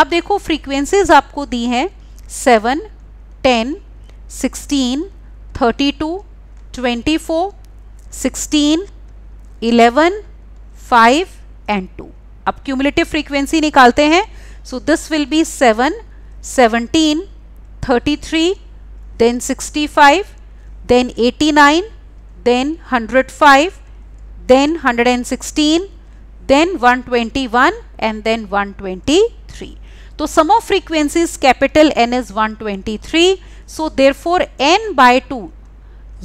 अब देखो फ्रीक्वेंसीज आपको दी हैं seven ten sixteen thirty two twenty four sixteen eleven five and two अब क्यूमुलेटिव फ्रीक्वेंसी निकालते हैं so this will be seven seventeen thirty three then sixty five then eighty nine then hundred five then then hundred and sixteen one twenty one and then one twenty तो sum of frequencies capital N is 123 so therefore N by two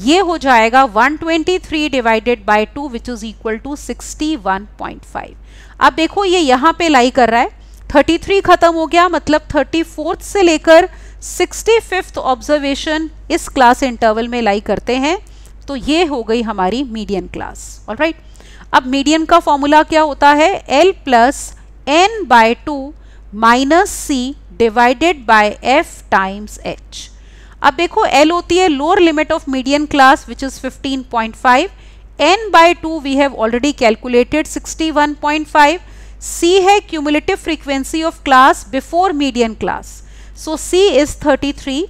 ये हो जाएगा 123 divided by two which is equal to 61.5 अब देखो ये यहाँ पे लाई कर रहा है 33 खत्म हो गया मतलब थर्टी से लेकर सिक्सटी फिफ्थ ऑब्जर्वेशन इस क्लास इंटरवल में लाई करते हैं तो ये हो गई हमारी मीडियन क्लास ऑल राइट अब मीडियन का फॉर्मूला क्या होता है L plus N by two minus C divided by F times H अब देखो एल होती है lower limit of median class which is 15.5 N by two we have already calculated 61.5 C है cumulative frequency of class before median class so C is 33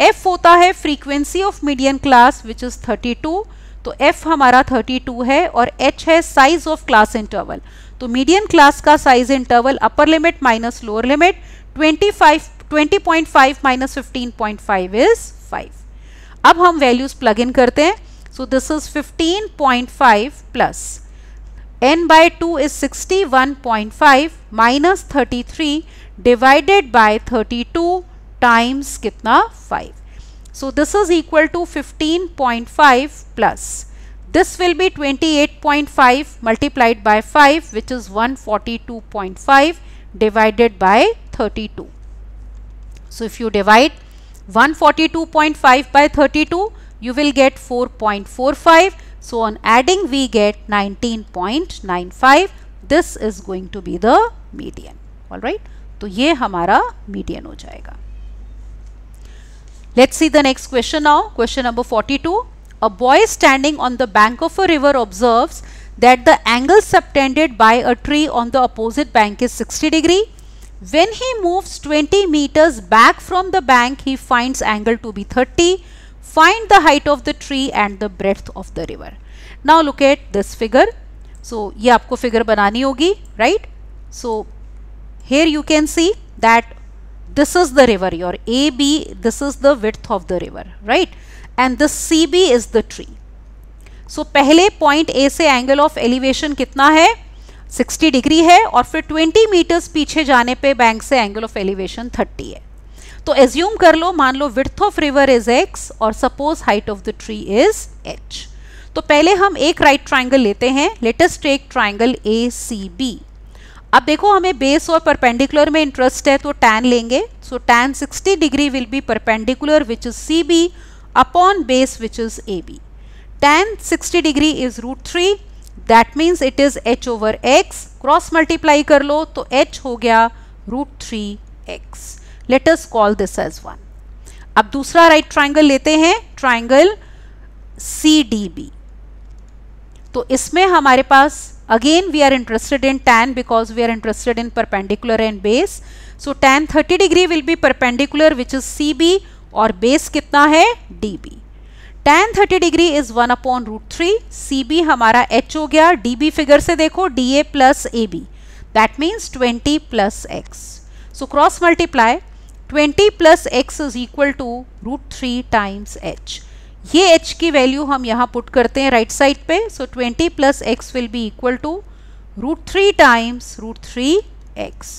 F होता है frequency of medium class which is 32 तो F हमारा 32 है और H है size of class interval तो medium class का size interval upper limit minus lower limit 25 20.5 minus 15.5 is 5 अब हम वैल्यूज प्लग इन करते हैं so this is 15.5 plus n by 2 is 61.5 minus 33 divided by 32 times कितना 5. सो this is equal to 15.5 plus This will be 28.5 multiplied by 5 which is 142.5 divided by 32. So if you divide 142.5 by 32 you will get 4.45. So on adding we get 19.95. This is going to be the median. All right. तो ये हमारा median हो जाएगा Let's see the next question now. Question number 42 a boy standing on the bank of a river observes that the angle subtended by a tree on the opposite bank is 60 degree. When he moves 20 meters back from the bank, he finds angle to be 30. Find the height of the tree and the breadth of the river. Now look at this figure. So, ये आपको figure बनानी होगी, right? So, here you can see that this is the river, your AB, this is the width of the river, right? And this C B is the tree so पहले point ए से angle of elevation कितना है 60 degree है और फिर 20 metres पीछे जाने पे बैंक से एंगल ऑफ एलिवेशन 30 है तो एज्यूम कर लो मान लो width of river is X और suppose height of the tree is H तो पहले हम एक राइट right ट्राइंगल लेते हैं let's take triangle A C B अब देखो हमें बेस और परपेंडिकुलर में इंटरेस्ट है तो टैन लेंगे so tan 60 degree will be perpendicular which is C B upon base which is AB. Tan 60 degree is root 3 that means it is H over x cross multiply कर लो तो H हो गया root three X let's call this as one अब दूसरा right right triangle लेते हैं triangle C D B तो इसमें हमारे पास again we are interested in tan because we are interested in perpendicular and base so tan 30 degree will be perpendicular which is C B और base कितना है D B tan thirty degree is one upon root three C B हमारा H हो गया D B figure से देखो D A plus A B that means twenty plus X so cross multiply twenty plus x is equal to root three times H ये H की value हम यहाँ put करते हैं राइट right साइड पे so twenty plus X will be equal to root three times root three X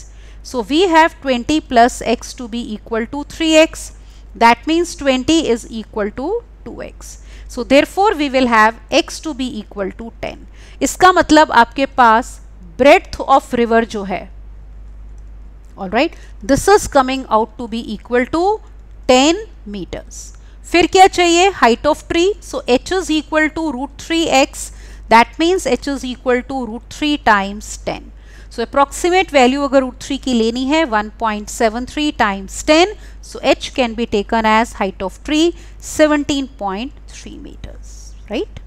so we have twenty plus X to be equal to three X that means 20 is equal to 2x so therefore we will have x to be equal to 10 इसका मतलब आपके पास breath of river जो है all right this is coming out to be equal to 10 meters फिर क्या चाहिए height of tree so H is equal to root three X that means H is equal to root three times ten so approximate value अगर root three की लेनी है 1.73 point seven three times ten so H can be taken as height of tree 17.3 point three meters right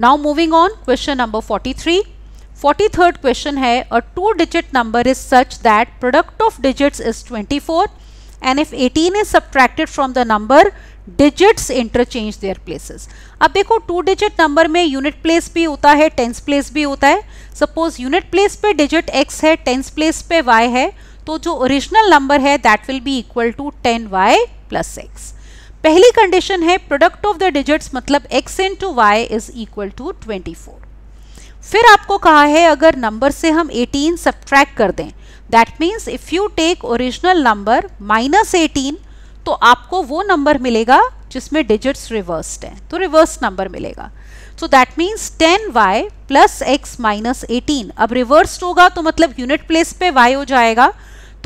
now moving on question number forty third question है a two digit number is such that product of digits is 24 and if 18 is subtracted from the number digits interchange their places अब देखो two digit number में unit place भी होता है tens place भी होता है सपोज यूनिट प्लेस पे डिजिट x है टेंस प्लेस पे y है तो जो ओरिजिनल नंबर है that will be equal to ten Y plus X पहली कंडीशन है प्रोडक्ट ऑफ द डिजिट्स मतलब x into Y is equal to twenty four फिर आपको कहा है अगर नंबर से हम 18 सब्ट्रैक्ट कर दें that means if you take original number minus eighteen तो आपको वो नंबर मिलेगा जिसमें डिजिट्स रिवर्स्ड हैं तो रिवर्स नंबर मिलेगा So that means 10y plus x minus 18. अब reversed होगा तो मतलब unit place पे y हो जाएगा.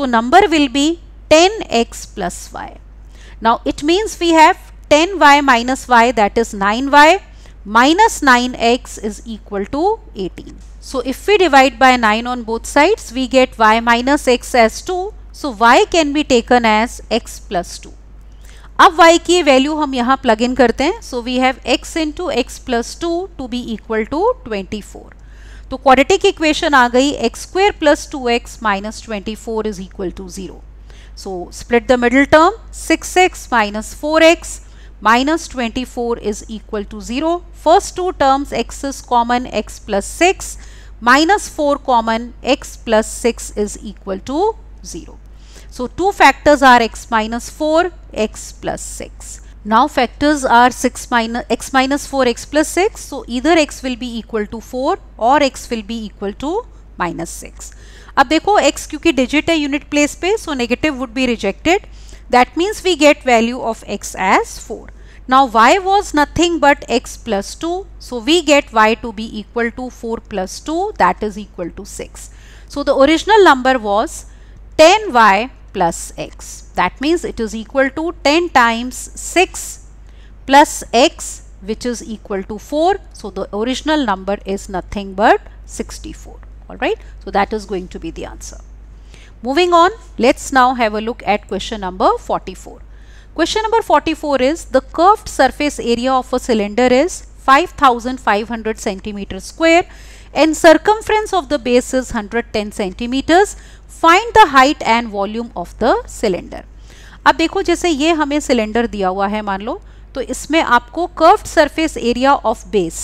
number will be 10x plus y. Now it means we have 10y minus y that is 9y minus 9x is equal to 18. So if we divide by 9 on both sides, we get y minus x as 2. So y can be taken as x plus 2. अब y की value हम यहाँ plug in करते हैं so we have x into X plus two to be equal to twenty four तो quadratic equation आ गई X square plus two X minus twenty four is equal to zero so split the middle term six X minus four X twenty four is equal to zero first two terms x is common x plus six minus four common x plus six is equal to zero So two factors are x minus 4, x plus 6. Now factors are 6 minus x minus 4, x plus 6. So either x will be equal to 4 or x will be equal to 6. Six अब x क्योंकि digit a unit place पे so negative would be rejected that means we get value x as 4 now y was nothing but x plus 2 so we get y to be equal to 4 plus 2 that is equal to 6 so the original number was 10y plus x. That means it is equal to 10 times 6 plus x which is equal to 4. So the original number is nothing but 64. Alright. So that is going to be the answer. Moving on, let's now have a look at question number 44. Question number 44 is the curved surface area of a cylinder is 5500 centimeter square and circumference of the base is 110 centimeters find the height and volume of the cylinder अब देखो जैसे ये हमें cylinder दिया हुआ है मान लो तो इसमें आपको curved surface area of base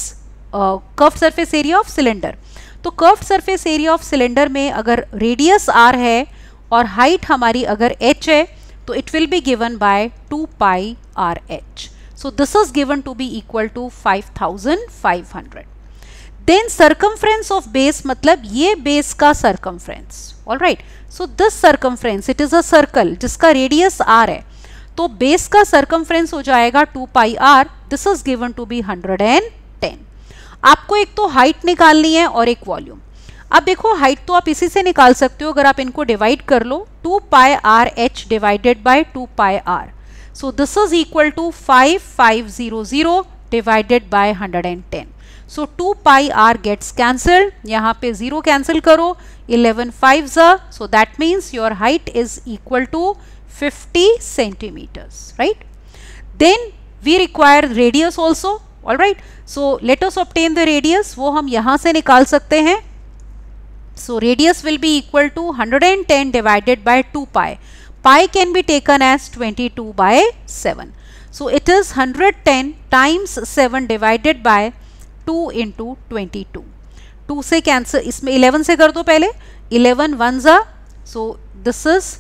curved surface area of cylinder तो curved surface area of cylinder में अगर रेडियस आर है और हाइट हमारी अगर एच है तो it will be given by two pi R H so this is given to be equal to five thousand five hundred then circumference of base मतलब ये बेस का circumference all right so this circumference it is a circle जिसका radius R है तो base का circumference हो जाएगा two pi are this is given to be hundred and ten आपको एक तो हाइट निकालनी है और एक वॉल्यूम अब देखो हाइट तो आप इसी से निकाल सकते हो अगर आप इनको डिवाइड कर लो two pi R H divided by two pi R so this is equal to five five zero zero divided by hundred and ten so two pi R gets cancel यहाँ पे जीरो कैंसिल करो eleven five ज so that means your height is equal to fifty centimeters right then we require radius also all right so let's obtain the radius वो हम यहाँ से निकाल सकते हैं so radius will be equal to hundred and ten divided by two pi pi can be taken as twenty two by seven so it is hundred ten times seven divided by 2 into 22. 2 से cancer इसमें eleven से कर दो पहले eleven one ज़ा so this is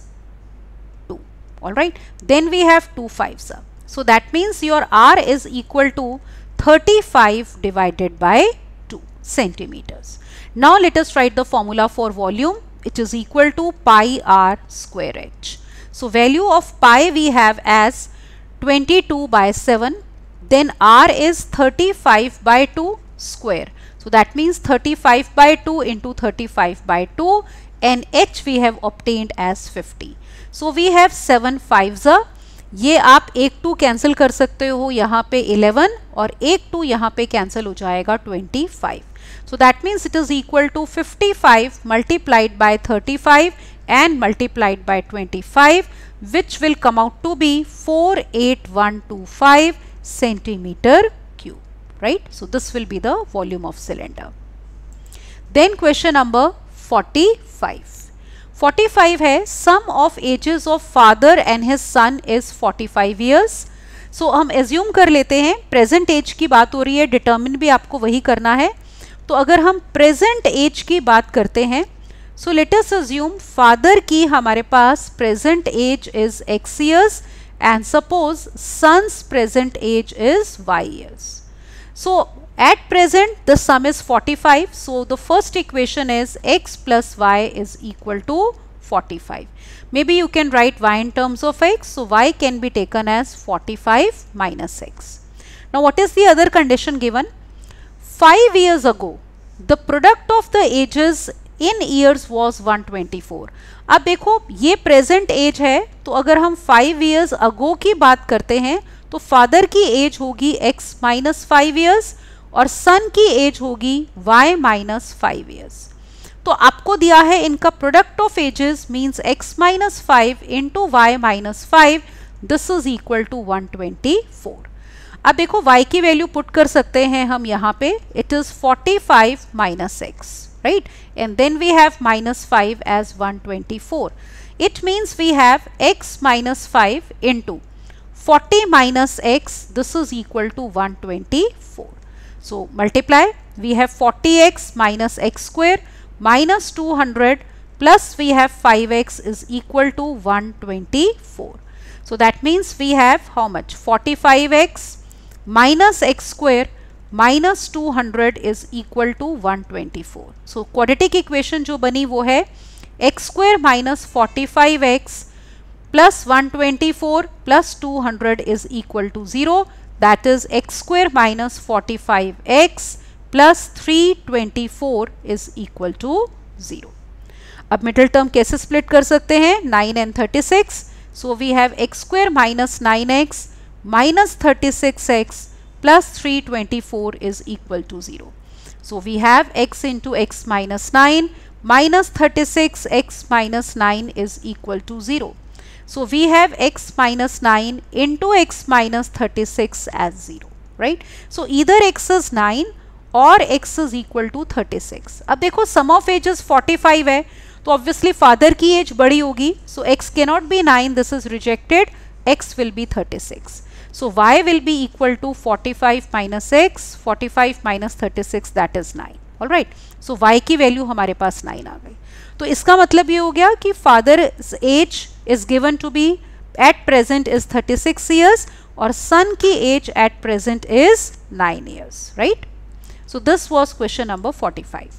two all right then we have to so that means your r is equal to 35 divided by 2 centimeters now let us write the formula for volume it is equal to pi r square h so value of pi we have as 22 by 7 then R is 35 by 2 square. So that means 35 by 2 into 35 by 2 and H we have obtained as 50. So we have 7 fives are ये आप एक to cancel कर सकते हो यहाँ पे 11 और एक टू यहाँ पे कैंसिल हो जाएगा 25. So that means it is equal to 55 multiplied by 35 and multiplied by 25 which will come out to be 48125 centimeter cube right so this will be the volume of cylinder then question number 45 45 hai sum of ages of father and his son is 45 years so so, हम assume कर लेते हैं present as की बात हो रही है determine भी आपको वही करना है तो अगर हम प्रेजेंट एज की बात करते हैं so let us assume father की हमारे पास present age is X years and suppose son's present age is y years. So at present the sum is 45 so the first equation is x plus y is equal to 45. Maybe you can write y in terms of x so y can be taken as 45 minus x. Now what is the other condition given? 5 years ago the product of the ages in years was 124. अब देखो ये present as है तो अगर हम five years ago की बात करते हैं तो फादर की एज होगी एक्स माइनस फाइव ईयर्स और सन की एज होगी वाई माइनस फाइव ईयर्स तो आपको दिया है इनका product of ages means X minus five into Y minus five this is equal to one twenty four अब देखो y की वैल्यू पुट कर सकते हैं हम यहाँ पे it is forty five minus X right and then we have minus 5 as 124 it means we have x minus 5 into 40 minus x this is equal to 124 so multiply we have 40x minus x square minus 200 plus we have 5x is equal to 124 so that means we have how much 45x minus x square minus two hundred is equal to one twenty four so quadratic equation जो बनी वो है X square minus forty five X plus one twenty four plus two hundred is equal to zero that is X square minus forty five X plus three twenty four is equal to zero अब middle term कैसे split कर सकते हैं nine and thirty six so we have X square minus nine x minus thirty six X plus 324 is equal to 0. So we have x into x minus 9 minus 36 x minus 9 is equal to 0. So we have x minus 9 into x minus 36 as 0, right? So either x is 9 or x is equal to 36. Ab dekho sum of ages is 45 hai. So obviously father ki age badi hogi. So x cannot be 9, this is rejected. x will be 36. So y will be equal to 45 minus minus x. 45 minus 36 that is 9. Alright, so y ki value humare paas 9 aagai. So iska matlab ye ki father's age is given to be at present is 36 years or son ki age at present is 9 years. Right, so this was question number 45.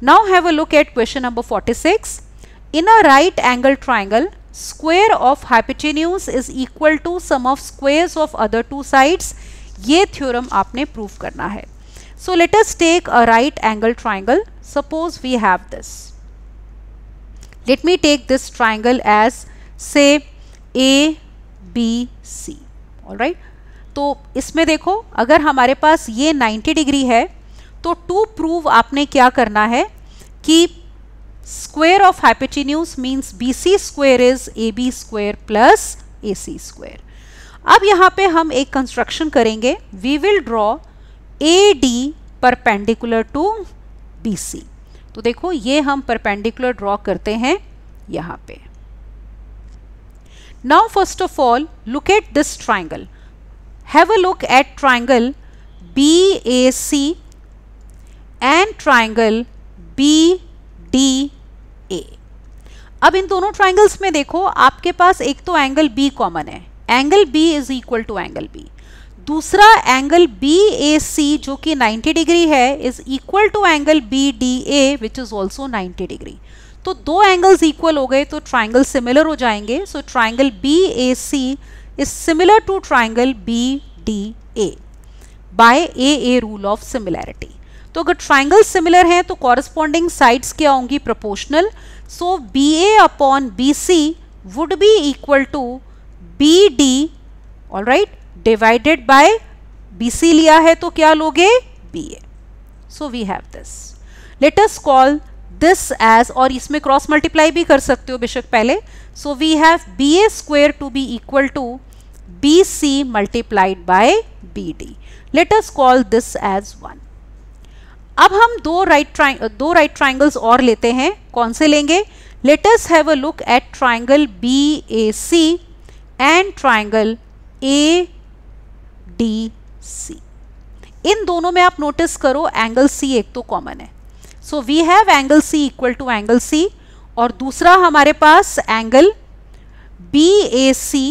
Now have a look at question number 46. In a right angle triangle, square of hypotenuse is equal to sum of squares of other two sides ये theorem आपने prove करना है so let us take a right angle triangle suppose we have this let me take this triangle as say A B C right तो इसमें देखो अगर हमारे पास ये 90 डिग्री है तो टू प्रूव आपने क्या करना है कि square of hypotenuse means BC square is AB square plus AC square. अब यहाँ पे हम एक कंस्ट्रक्शन करेंगे we will draw A D perpendicular to B C तो देखो ये हम परपेंडिकुलर ड्रॉ करते हैं यहाँ पे now first of all look at this triangle have a look at triangle B A C and triangle B D A अब इन दोनों ट्राइंगल्स में देखो आपके पास एक तो एंगल बी कॉमन है angle B is equal to angle B दूसरा एंगल बी ए सी जो कि 90 डिग्री है is equal to angle B D A which is also 90 degree तो दो एंगल्स इक्वल हो गए तो ट्राइंगल सिमिलर हो जाएंगे so triangle B A C is similar to triangle B D A by A A rule of similarity तो अगर triangle similar हैं तो कॉरस्पॉन्डिंग साइड्स क्या होंगी proportional so B A upon B C would be equal to B D all right divided by B C लिया है तो क्या लोगे B A so we have this let's call this as और इसमें cross multiply भी कर सकते हो बेशक पहले so we have B A square to be equal to B C multiplied by B D let's call this as one अब हम दो राइट right दो राइट right ट्राइंगल्स और लेते हैं कौन से लेंगे let's have a look at triangle B A C and triangle A D C इन दोनों में आप नोटिस करो एंगल सी एक तो कॉमन है so we have angle C equal to angle C और दूसरा हमारे पास angle B A C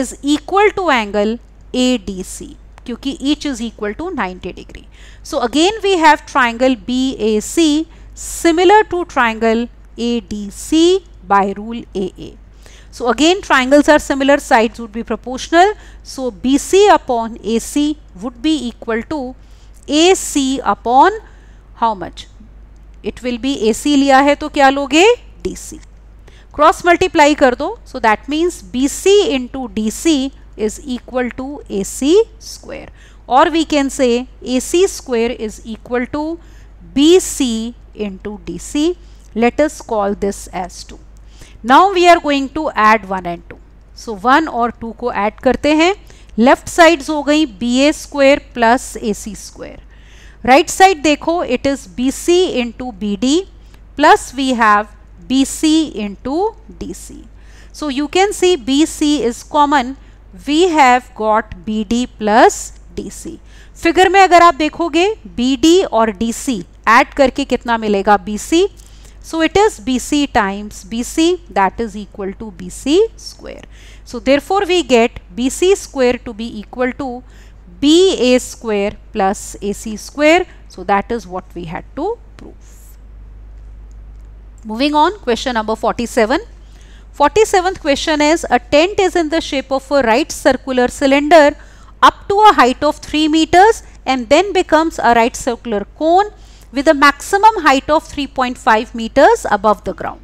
is equal to angle A D C क्योंकि each is equal to 90 degree so again we have triangle B A C similar to triangle A D C by rule A A so again triangles are similar sides would be proportional so B C upon A C would be equal to A C upon how much it will be A C लिया है तो क्या लोगे D C cross multiply कर दो so that means B C into D C is equal to AC square or we can say AC square is equal to BC into DC. Let us call this as 2. Now we are going to add 1 and 2. So 1 or 2 को add करते हैं left sides हो गई ba square plus ac square right side right side देखो it is B C into B D plus we have B C into D C so you can we have got B D plus D figure में अगर आप देखोगे BD और D C add करके कितना मिलेगा BC? So it is B C times B C that is equal to B C square so therefore we get B C square to be equal to B A square plus A C square so that is what we had to prove moving on question number forty 47th question is a tent is in the shape of a right circular cylinder up to a height of 3 meters and then becomes a right circular cone with a maximum height of 3.5 meters above the ground.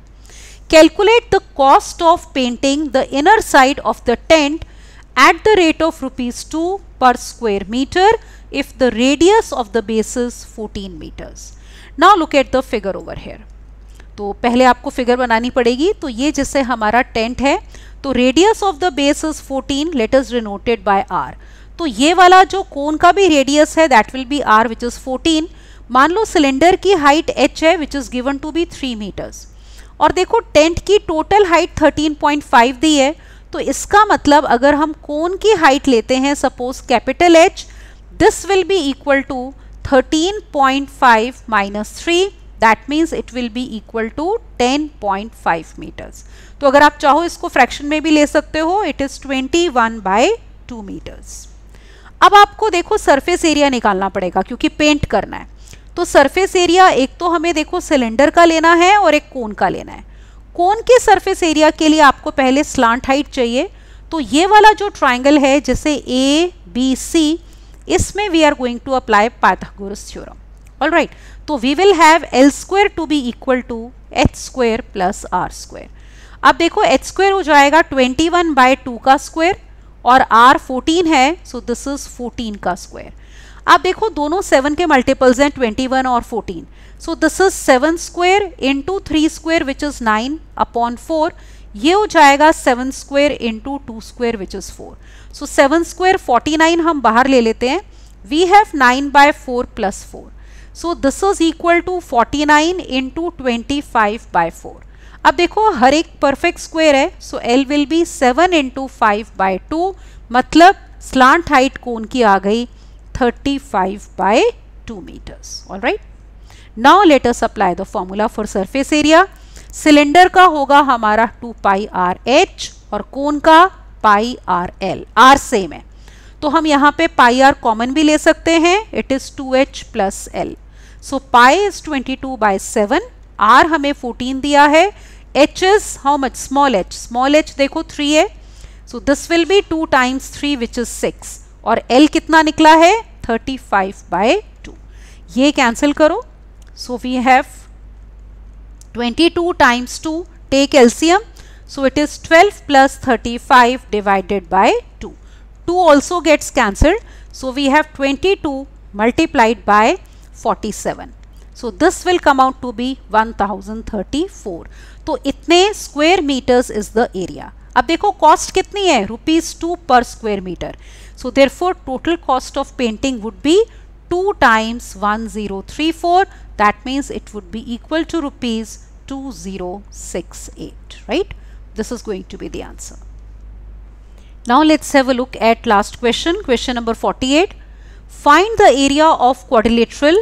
Calculate the cost of painting the inner side of the tent at the rate of rupees 2 per square meter if the radius of the base is 14 meters. Now look at the figure over here. तो पहले आपको figure बनानी पड़ेगी तो ये जैसे हमारा tent है तो radius of the base is 14 let is denoted by R तो ये वाला जो कोन का भी रेडियस है that will be R which is 14 मान लो सिलेंडर की हाइट एच है which is given to be three metres और देखो टेंट की टोटल हाइट 13.5 दी है तो इसका मतलब अगर हम कोन की हाइट लेते हैं suppose capital H this will be equal to 13.5 minus three that means it will be equal to 10.5 metres तो अगर आप चाहो इसको फ्रैक्शन में भी ले सकते हो it is 21 one by two metres अब आपको देखो सरफेस एरिया निकालना पड़ेगा क्योंकि पेंट करना है तो सरफेस एरिया एक तो हमें देखो सिलेंडर का लेना है और एक कोन का लेना है कोन के सरफेस एरिया के लिए आपको पहले स्लांट हाइट चाहिए तो ये वाला जो ट्राइंगल है जैसे ए बी सी इसमें we are going to apply Pythagoras theorem all right तो we will have L square to be equal to H square plus R square अब देखो एच स्क्वेयर हो जाएगा ट्वेंटी वन बाय टू का square और R fourteen है so this is fourteen का square अब देखो दोनों सेवन के मल्टीपल्स हैं ट्वेंटी वन और fourteen so this is seven in into three square which is nine upon four ये हो जाएगा seven square into two square which is four so seven square forty nine हम बाहर ले लेते हैं we have nine by four plus four so this is equal to 49 into twenty five by four अब देखो हर एक परफेक्ट स्क्वेयर है so L will be seven into five by two मतलब स्लांट हाइट कोन की आ गई thirty five by to metres all right now let's apply the formula for surface area cylinder का होगा हमारा टू पाई आर एच और cone का pi R L R same है तो हम यहाँ पे पाई आर कॉमन भी ले सकते हैं it is two H plus L so pi is twenty two by seven R हमें फोर्टीन दिया है H is how much small H small H देखो थ्री है so this will be 2 times 3 which is six और L कितना निकला है thirty five by two ये कैंसिल करो so we have twenty two times two take LCM so it is twelve plus thirty five divided by two two also gets cancelled so we have twenty two multiplied by 47 so this will come out to be 1034 so itne square meters is the area ab dekho cost kitni hai rupees 2 per square meter so therefore total cost of painting would be 2 times 1034 that means it would be equal to rupees 2068 right this is going to be the answer now let's have a look at last question question number 48 Find the area of quadrilateral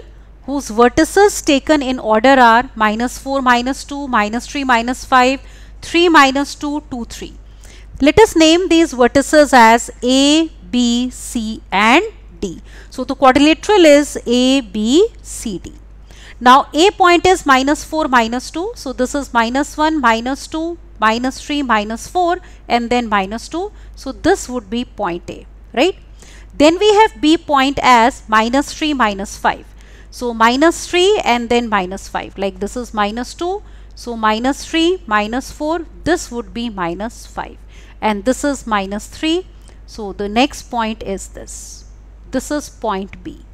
whose vertices taken in order are minus 4, minus 2, minus 3, minus 5, 3, minus 2, 2, 3. Let us name these vertices as A, B, C and D. So, the quadrilateral is A, B, C, D. Now, A point is minus 4, minus 2. So, this is minus 1, minus 2, minus 3, minus 4 and then minus 2. So, this would be point A, right? Then we have B point as minus 3, minus 5. So minus 3 and then minus 5. Like this is minus 2. So minus 3, minus 4. This would be minus 5. And this is minus 3. So the next point is this. This is point B.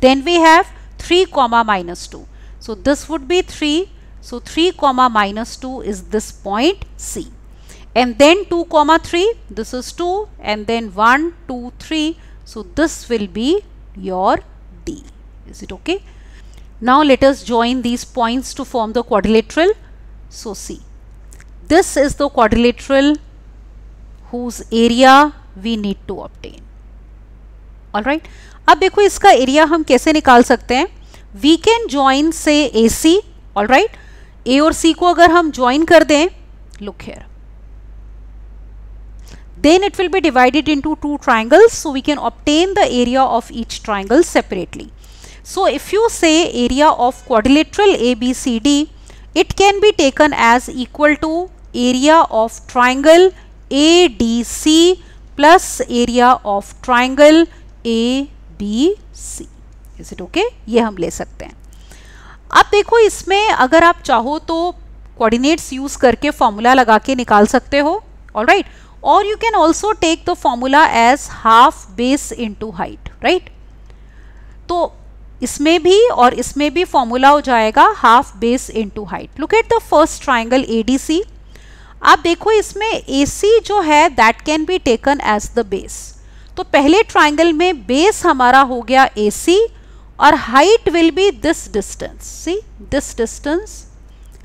Then we have 3 comma minus 2. So this would be 3. So 3 comma minus 2 is this point C. and then 2 comma 3 this is 2 and then 1 2 3 so this will be your D is it okay now let us join these points to form the quadrilateral so see this is the quadrilateral whose area we need to obtain all right ab dekho iska area hum kaise nikal sakte hain we can join say ac all right a or c ko agar hum join kar कर look here then it will be divided into two triangles so we can obtain the area of each triangle separately. So if you say area of quadrilateral ABCD it can be taken as equal to area of triangle ADC plus area of triangle ABC is it okay ye hum le sakte hain ab dekho isme agar aap chaho to coordinates use karke formula laga ke nikal sakte ho all right? or you can also take the formula as half base into height right तो इसमें भी और इसमें भी formula हो जाएगा half base into height look at the first triangle ADC आप देखो इसमें एसी जो है that can be taken as the base तो पहले ट्राइंगल में बेस हमारा हो गया एसी और height will be this distance see this distance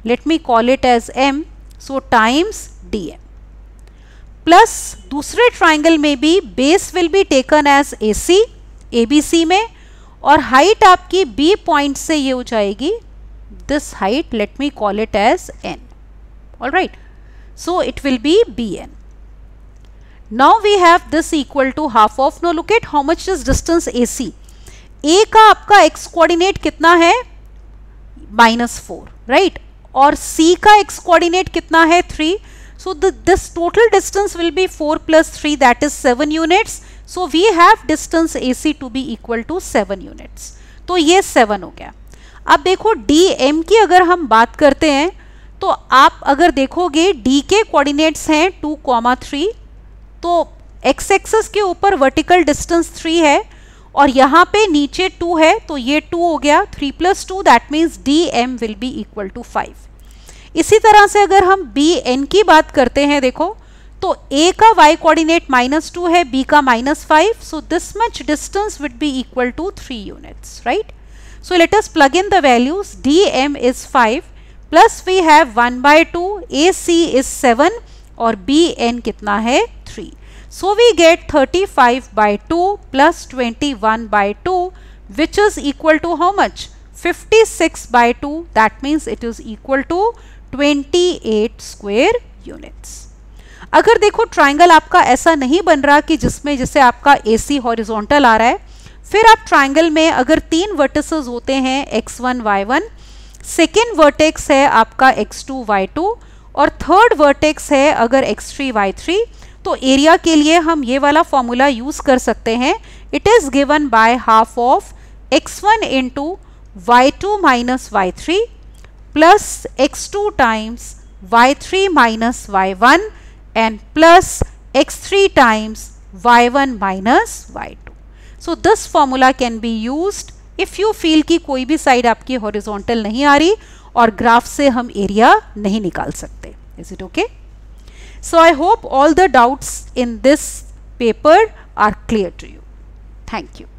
let me call it as m so times dm plus दूसरे ट्राइंगल में भी base will be taken as A C A B C में और height आपकी B point से ये हो जाएगी this height let me call it as N all right so it will be B N now we have this equal to half of no look how much is distance A C A का आपका x coordinate कितना है minus four right और सी का x coordinate कितना है three So the, this total distance will be 4 plus 3 that is 7 units. So we have distance AC to be equal to 7 units. तो ye 7 ho gaya ab dekho DM ki agar hum baat karte hain to aap agar dekhoge D ke coordinates hain 2, 3 तो x axis ke upar vertical distance 3 hai और यहाँ पे नीचे 2 है तो ये 2 हो गया 3 plus two that means D M will be equal to 5 इसी तरह से अगर हम बी एन की बात करते हैं देखो तो ए का वाई कोऑर्डिनेट माइनस टू है बी का minus five so this much distance would be equal to three units right so let us plug in the values D M is five plus we have one by two A C is seven और B N कितना है three so we get thirty five by two plus twenty one by two which is equal to how much fifty six by two that means it is equal to 28 square units अगर देखो triangle आपका ऐसा नहीं बन रहा कि जिसमें जैसे आपका ए सी हॉरिजोंटल आ रहा है फिर आप ट्राइंगल में अगर तीन वर्टिस होते हैं x one y one second vertex है आपका एक्स टू वाई टू और थर्ड वर्टेक्स है अगर एक्स थ्री वाई थ्री तो एरिया के लिए हम ये वाला फॉर्मूला यूज़ कर सकते हैं it is given by half of x one into y two minus y three plus x2 times y3 minus y1 and plus x3 times y1 minus y2. So this formula can be used if you feel कि कोई भी side आपकी horizontal नहीं आ रही और graph से हम area नहीं निकाल सकते is it okay so I hope all the doubts in this paper are clear to you thank you